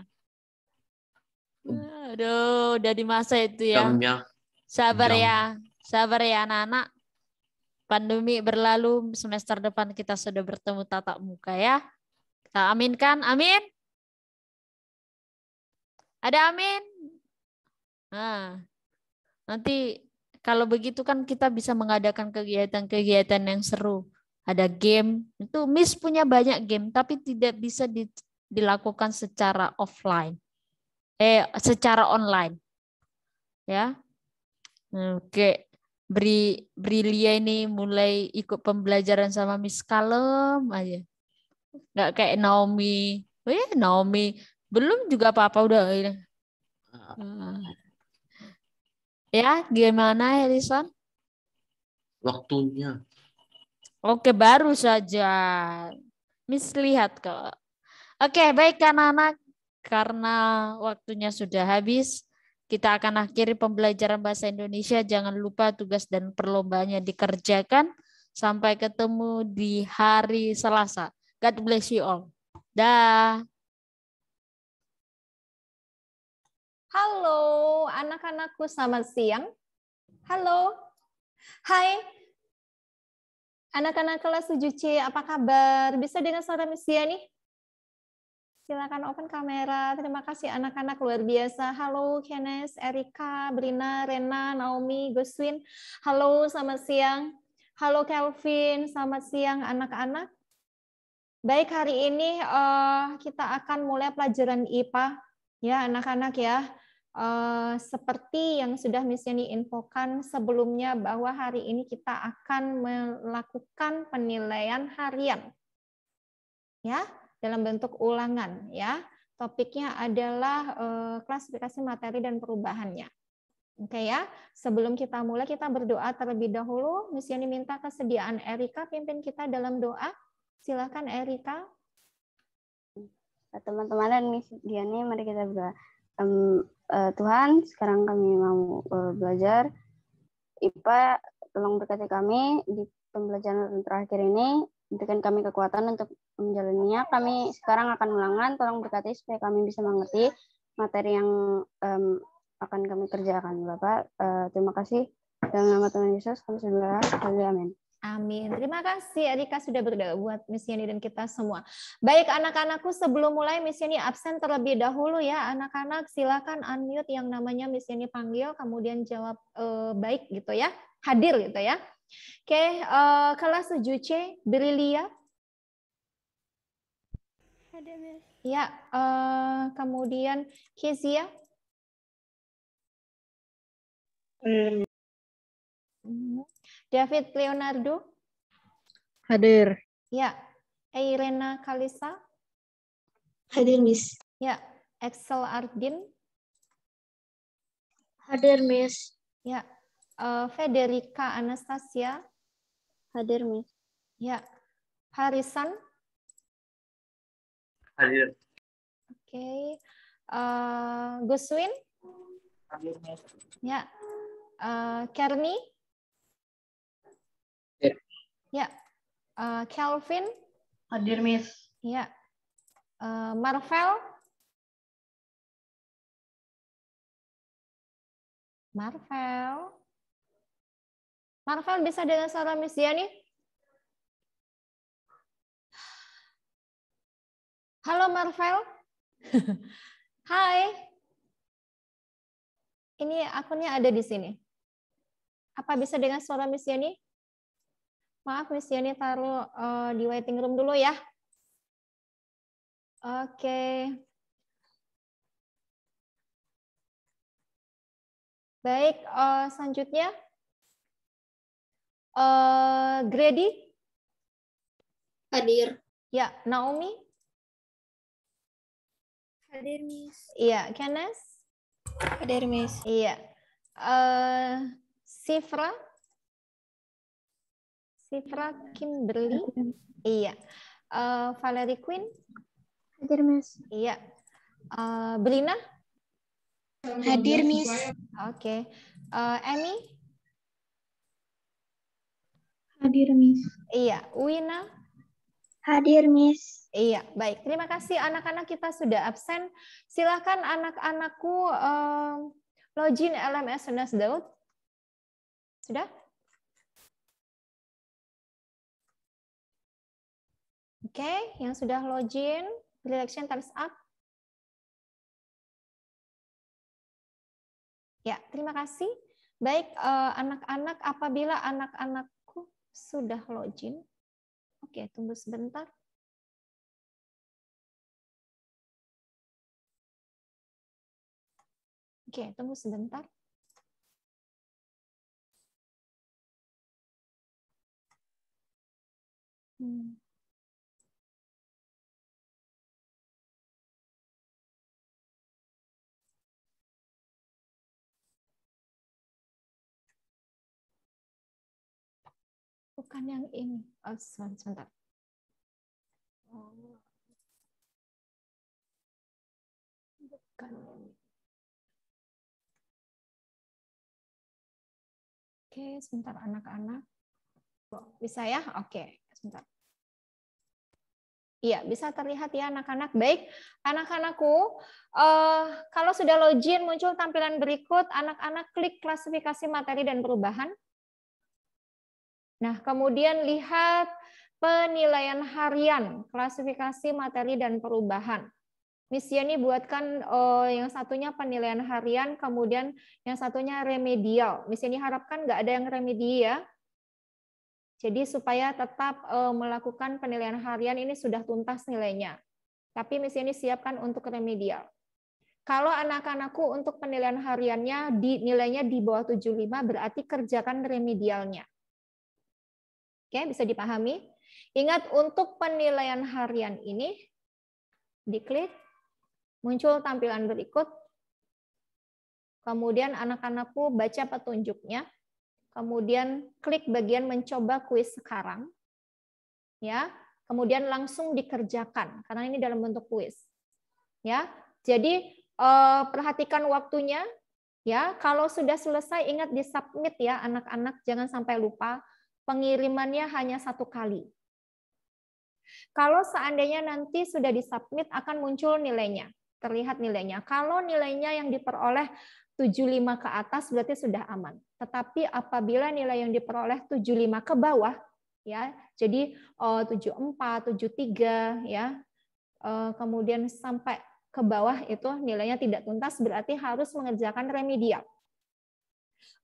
Hmm. Aduh, udah di masa itu ya. ya. Sabar ya, sabar ya anak-anak. Pandemi berlalu, semester depan kita sudah bertemu tatap muka ya. Kita aminkan, amin. Ada amin? Nah, nanti kalau begitu kan kita bisa mengadakan kegiatan-kegiatan yang seru ada game itu Miss punya banyak game tapi tidak bisa di, dilakukan secara offline eh secara online ya oke Bri Brilia ini mulai ikut pembelajaran sama Miss Kalem aja nggak kayak Naomi oh ya Naomi belum juga apa-apa udah ah. ya gimana Harrison waktunya Oke, baru saja. Miss lihat kok. Oke, baik anak-anak. Karena waktunya sudah habis, kita akan akhiri pembelajaran bahasa Indonesia. Jangan lupa tugas dan perlombaannya dikerjakan. Sampai ketemu di hari Selasa. God bless you all. Dah. Halo, anak-anakku selamat siang. Halo. Hai, Anak-anak kelas 7C, apa kabar? Bisa dengan suara ya nih? Silakan open kamera. Terima kasih anak-anak luar biasa. Halo Kenes, Erika, Brina, Rena, Naomi, Guswin. Halo, selamat siang. Halo Kelvin, selamat siang anak-anak. Baik, hari ini uh, kita akan mulai pelajaran IPA. Ya, anak-anak ya. Eh, seperti yang sudah misalnya infokan sebelumnya bahwa hari ini kita akan melakukan penilaian harian ya dalam bentuk ulangan ya topiknya adalah uh, klasifikasi materi dan perubahannya oke okay, ya sebelum kita mulai kita berdoa terlebih dahulu misalnya minta kesediaan Erika pimpin kita dalam doa Silahkan Erika teman-teman dan Miss Diani mari kita berdoa uh, Tuhan, sekarang kami mau uh, belajar IPA. Tolong berkati kami di pembelajaran terakhir ini. Berikan kami kekuatan untuk menjalannya. Kami sekarang akan ulangan. Tolong berkati supaya kami bisa mengerti materi yang um, akan kami kerjakan, Bapak. Uh, terima kasih. Dalam nama Tuhan Yesus, kami sudah berdoa. Amin. Amin. Terima kasih Erika sudah berdoa buat misioni dan kita semua. Baik anak-anakku sebelum mulai misioni absen terlebih dahulu ya anak-anak silakan unmute yang namanya misioni panggil kemudian jawab eh, baik gitu ya. Hadir gitu ya. Oke, eh, kelas sejuce Brilia. Ada, Miss. Ya, eh, kemudian Kezia. Hmm. hmm. David Leonardo. Hadir. Ya. Irena Kalisa. Hadir, Miss. Ya. Excel Ardin. Hadir, Miss. Ya. Eh, Federica Anastasia. Hadir, Miss. Ya. Harisan. Hadir. Oke. Okay. Uh, eh, Guswin. Hadir, Miss. Ya. Uh, Kerni. Ya. Uh, Kelvin? Hadir, Miss. Ya. Uh, Marvel? Marvel? Marvel bisa dengan suara Miss Diani? Halo Marvel. Hai. Ini akunnya ada di sini. Apa bisa dengan suara Miss Yani? Maaf, Miss Yoni taruh uh, di waiting room dulu ya. Oke. Okay. Baik, uh, selanjutnya. Uh, Grady? Hadir. Ya, Naomi? Hadir, Miss. Iya, Kenneth? Hadir, Miss. Iya. Uh, Sifra? Citra iya. Kimberly. Iya. Uh, Valerie Queen. Hadir, Miss. Iya. Uh, Belina? Hadir, Miss. Oke. Okay. Uh, eh, Emmy? Hadir, Miss. Iya. Wina? Hadir, Miss. Iya, baik. Terima kasih anak-anak kita sudah absen. Silakan anak-anakku uh, login LMS Sunas Daud. Sudah? Oke, yang sudah login, selection thumbs up. Ya, terima kasih. Baik, eh, anak-anak, eh, apabila anak-anakku sudah login, oke, tunggu sebentar. Oke, tunggu sebentar. Hmm. bukan yang ini. Oh, sebentar. Bukan Oke, sebentar anak-anak. Bisa ya? Oke, sebentar. Iya, bisa terlihat ya anak-anak. Baik, anak-anakku, uh, kalau sudah login muncul tampilan berikut, anak-anak klik klasifikasi materi dan perubahan. Nah, kemudian lihat penilaian harian, klasifikasi materi dan perubahan. Miss ini buatkan uh, yang satunya penilaian harian, kemudian yang satunya remedial. Miss ini harapkan nggak ada yang remedial. ya. Jadi supaya tetap uh, melakukan penilaian harian ini sudah tuntas nilainya. Tapi Miss ini siapkan untuk remedial. Kalau anak-anakku untuk penilaian hariannya di, nilainya di bawah 75, berarti kerjakan remedialnya. Oke, bisa dipahami? Ingat untuk penilaian harian ini, diklik, muncul tampilan berikut. Kemudian anak-anakku baca petunjuknya. Kemudian klik bagian mencoba kuis sekarang. Ya, kemudian langsung dikerjakan karena ini dalam bentuk kuis. Ya. Jadi eh, perhatikan waktunya ya. Kalau sudah selesai ingat di submit ya anak-anak jangan sampai lupa pengirimannya hanya satu kali. Kalau seandainya nanti sudah disubmit akan muncul nilainya, terlihat nilainya. Kalau nilainya yang diperoleh 75 ke atas berarti sudah aman. Tetapi apabila nilai yang diperoleh 75 ke bawah ya. Jadi oh, 74, 73 ya. Eh, kemudian sampai ke bawah itu nilainya tidak tuntas berarti harus mengerjakan remedial.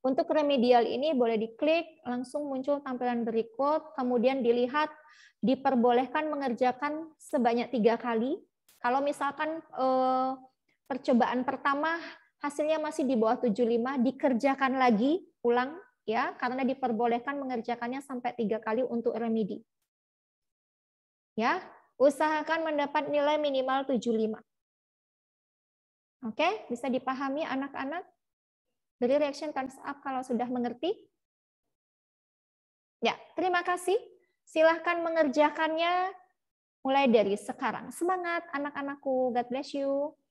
Untuk remedial ini boleh diklik, langsung muncul tampilan berikut, kemudian dilihat diperbolehkan mengerjakan sebanyak tiga kali. Kalau misalkan eh, percobaan pertama hasilnya masih di bawah 75, dikerjakan lagi, ulang, ya karena diperbolehkan mengerjakannya sampai tiga kali untuk remedi. Ya, usahakan mendapat nilai minimal 75. Oke, bisa dipahami anak-anak? Dari reaction kan thumbs up kalau sudah mengerti. Ya, terima kasih. Silahkan mengerjakannya mulai dari sekarang. Semangat anak-anakku. God bless you.